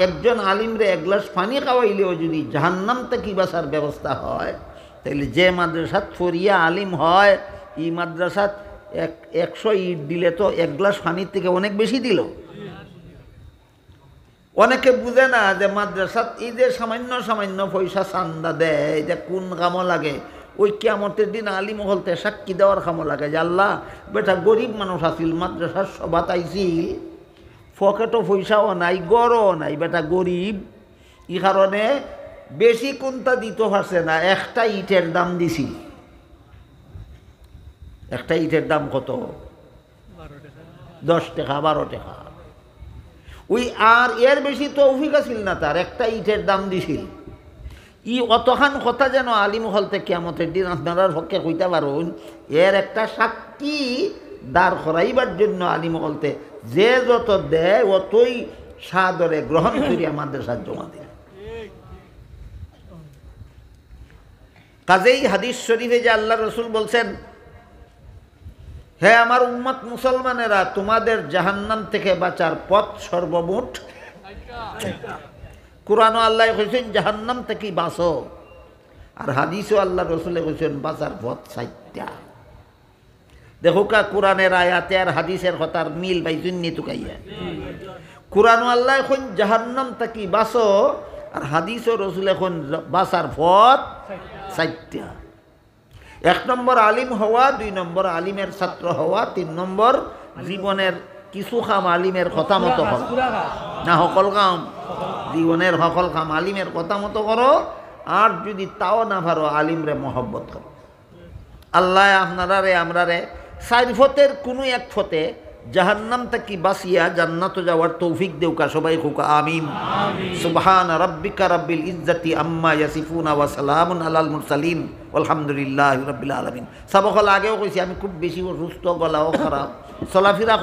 একজন আলিমরে এক গ্লাস পানি খাওয়াইলেও যদি জাহান্নাম কি বাসার ব্যবস্থা হয় তাহলে যে মাদ্রাসাত ফরিয়া আলিম হয় এই মাদ্রাসাত এক একশো ইট দিলে তো এক গ্লাস পানির থেকে অনেক বেশি দিল অনেকে বুঝে না যে মাদ্রাসাত এই যে সামান্য সামান্য পয়সা চান্দা দেয় এটা কোন কামও লাগে ওই কেয়ামতের দিন আলী মহলতে সাক্ষী দেওয়ার খামো লাগে যে আল্লাহ বেটা গরিব মানুষ আসিল মাদ্রাসার সভাত তাইছিল ফকেটও পয়সাও নাই গড়ও নাই বেটা গরিব ই কারণে বেশি কোনটা দিত পারছে না একটা ইটের দাম দিছি একটা ইটের দাম কত দশ টাকা বারো টাকা ওই আর এর বেশি তৌফিক আছিল না তার একটা ইটের দাম দিছিল ই অতখান কথা যেন আলিম থেকে আমাদের দিন আপনার হকে কইতে পারুন এর একটা সাক্ষী দাঁড় করাইবার জন্য আলিম হলতে যে যত দেয় অতই সাদরে গ্রহণ করি আমাদের সাহায্য মাদের কাজেই হাদিস শরীফে যে আল্লাহ রসুল বলছেন হে আমার উম্মত মুসলমানেরা তোমাদের জাহান্নাম থেকে বাঁচার পথ সর্বমোট কোরআন আল্লাহ কইছেন জাহান্নাম থেকে বাঁচো আর হাদিসও আল্লাহ রসুল কইছেন বাঁচার পথ সাইত্যা দেখো কা কোরআনের আয়াতে আর হাদিসের কথার মিল বাই জুন্নি তুকাইয়া কোরআন আল্লাহ এখন জাহান্নাম থাকি বাস আর ও রসুল এখন বাসার পথ সাইত্যা এক নম্বর আলিম হওয়া দুই নম্বর আলিমের ছাত্র হওয়া তিন নম্বর জীবনের কিছু খাম আলিমের কথা মতো কর না সকল কাম জীবনের সকল খাম আলিমের কথা মতো করো আর যদি তাও না পারো আলিমরে মহব্বত করো আল্লাহ আপনারা রে আমরা রে সাইফতের কোনো এক ফতে জাহান্নাম থাকি বাসিয়া জান্নাত যাওয়ার তৌফিক দেউকা সবাই খুকা আমিম সুবহান রব্বিকা রব্বিল ইজ্জাতি আম্মা ইয়াসিফুনা ওয়া সালামুন আলাল মুরসালিন আলহামদুলিল্লাহ রাব্বিল আলামিন সাবকল আগেও কইছি আমি খুব বেশি অসুস্থ গলাও খারাপ চলাফেরা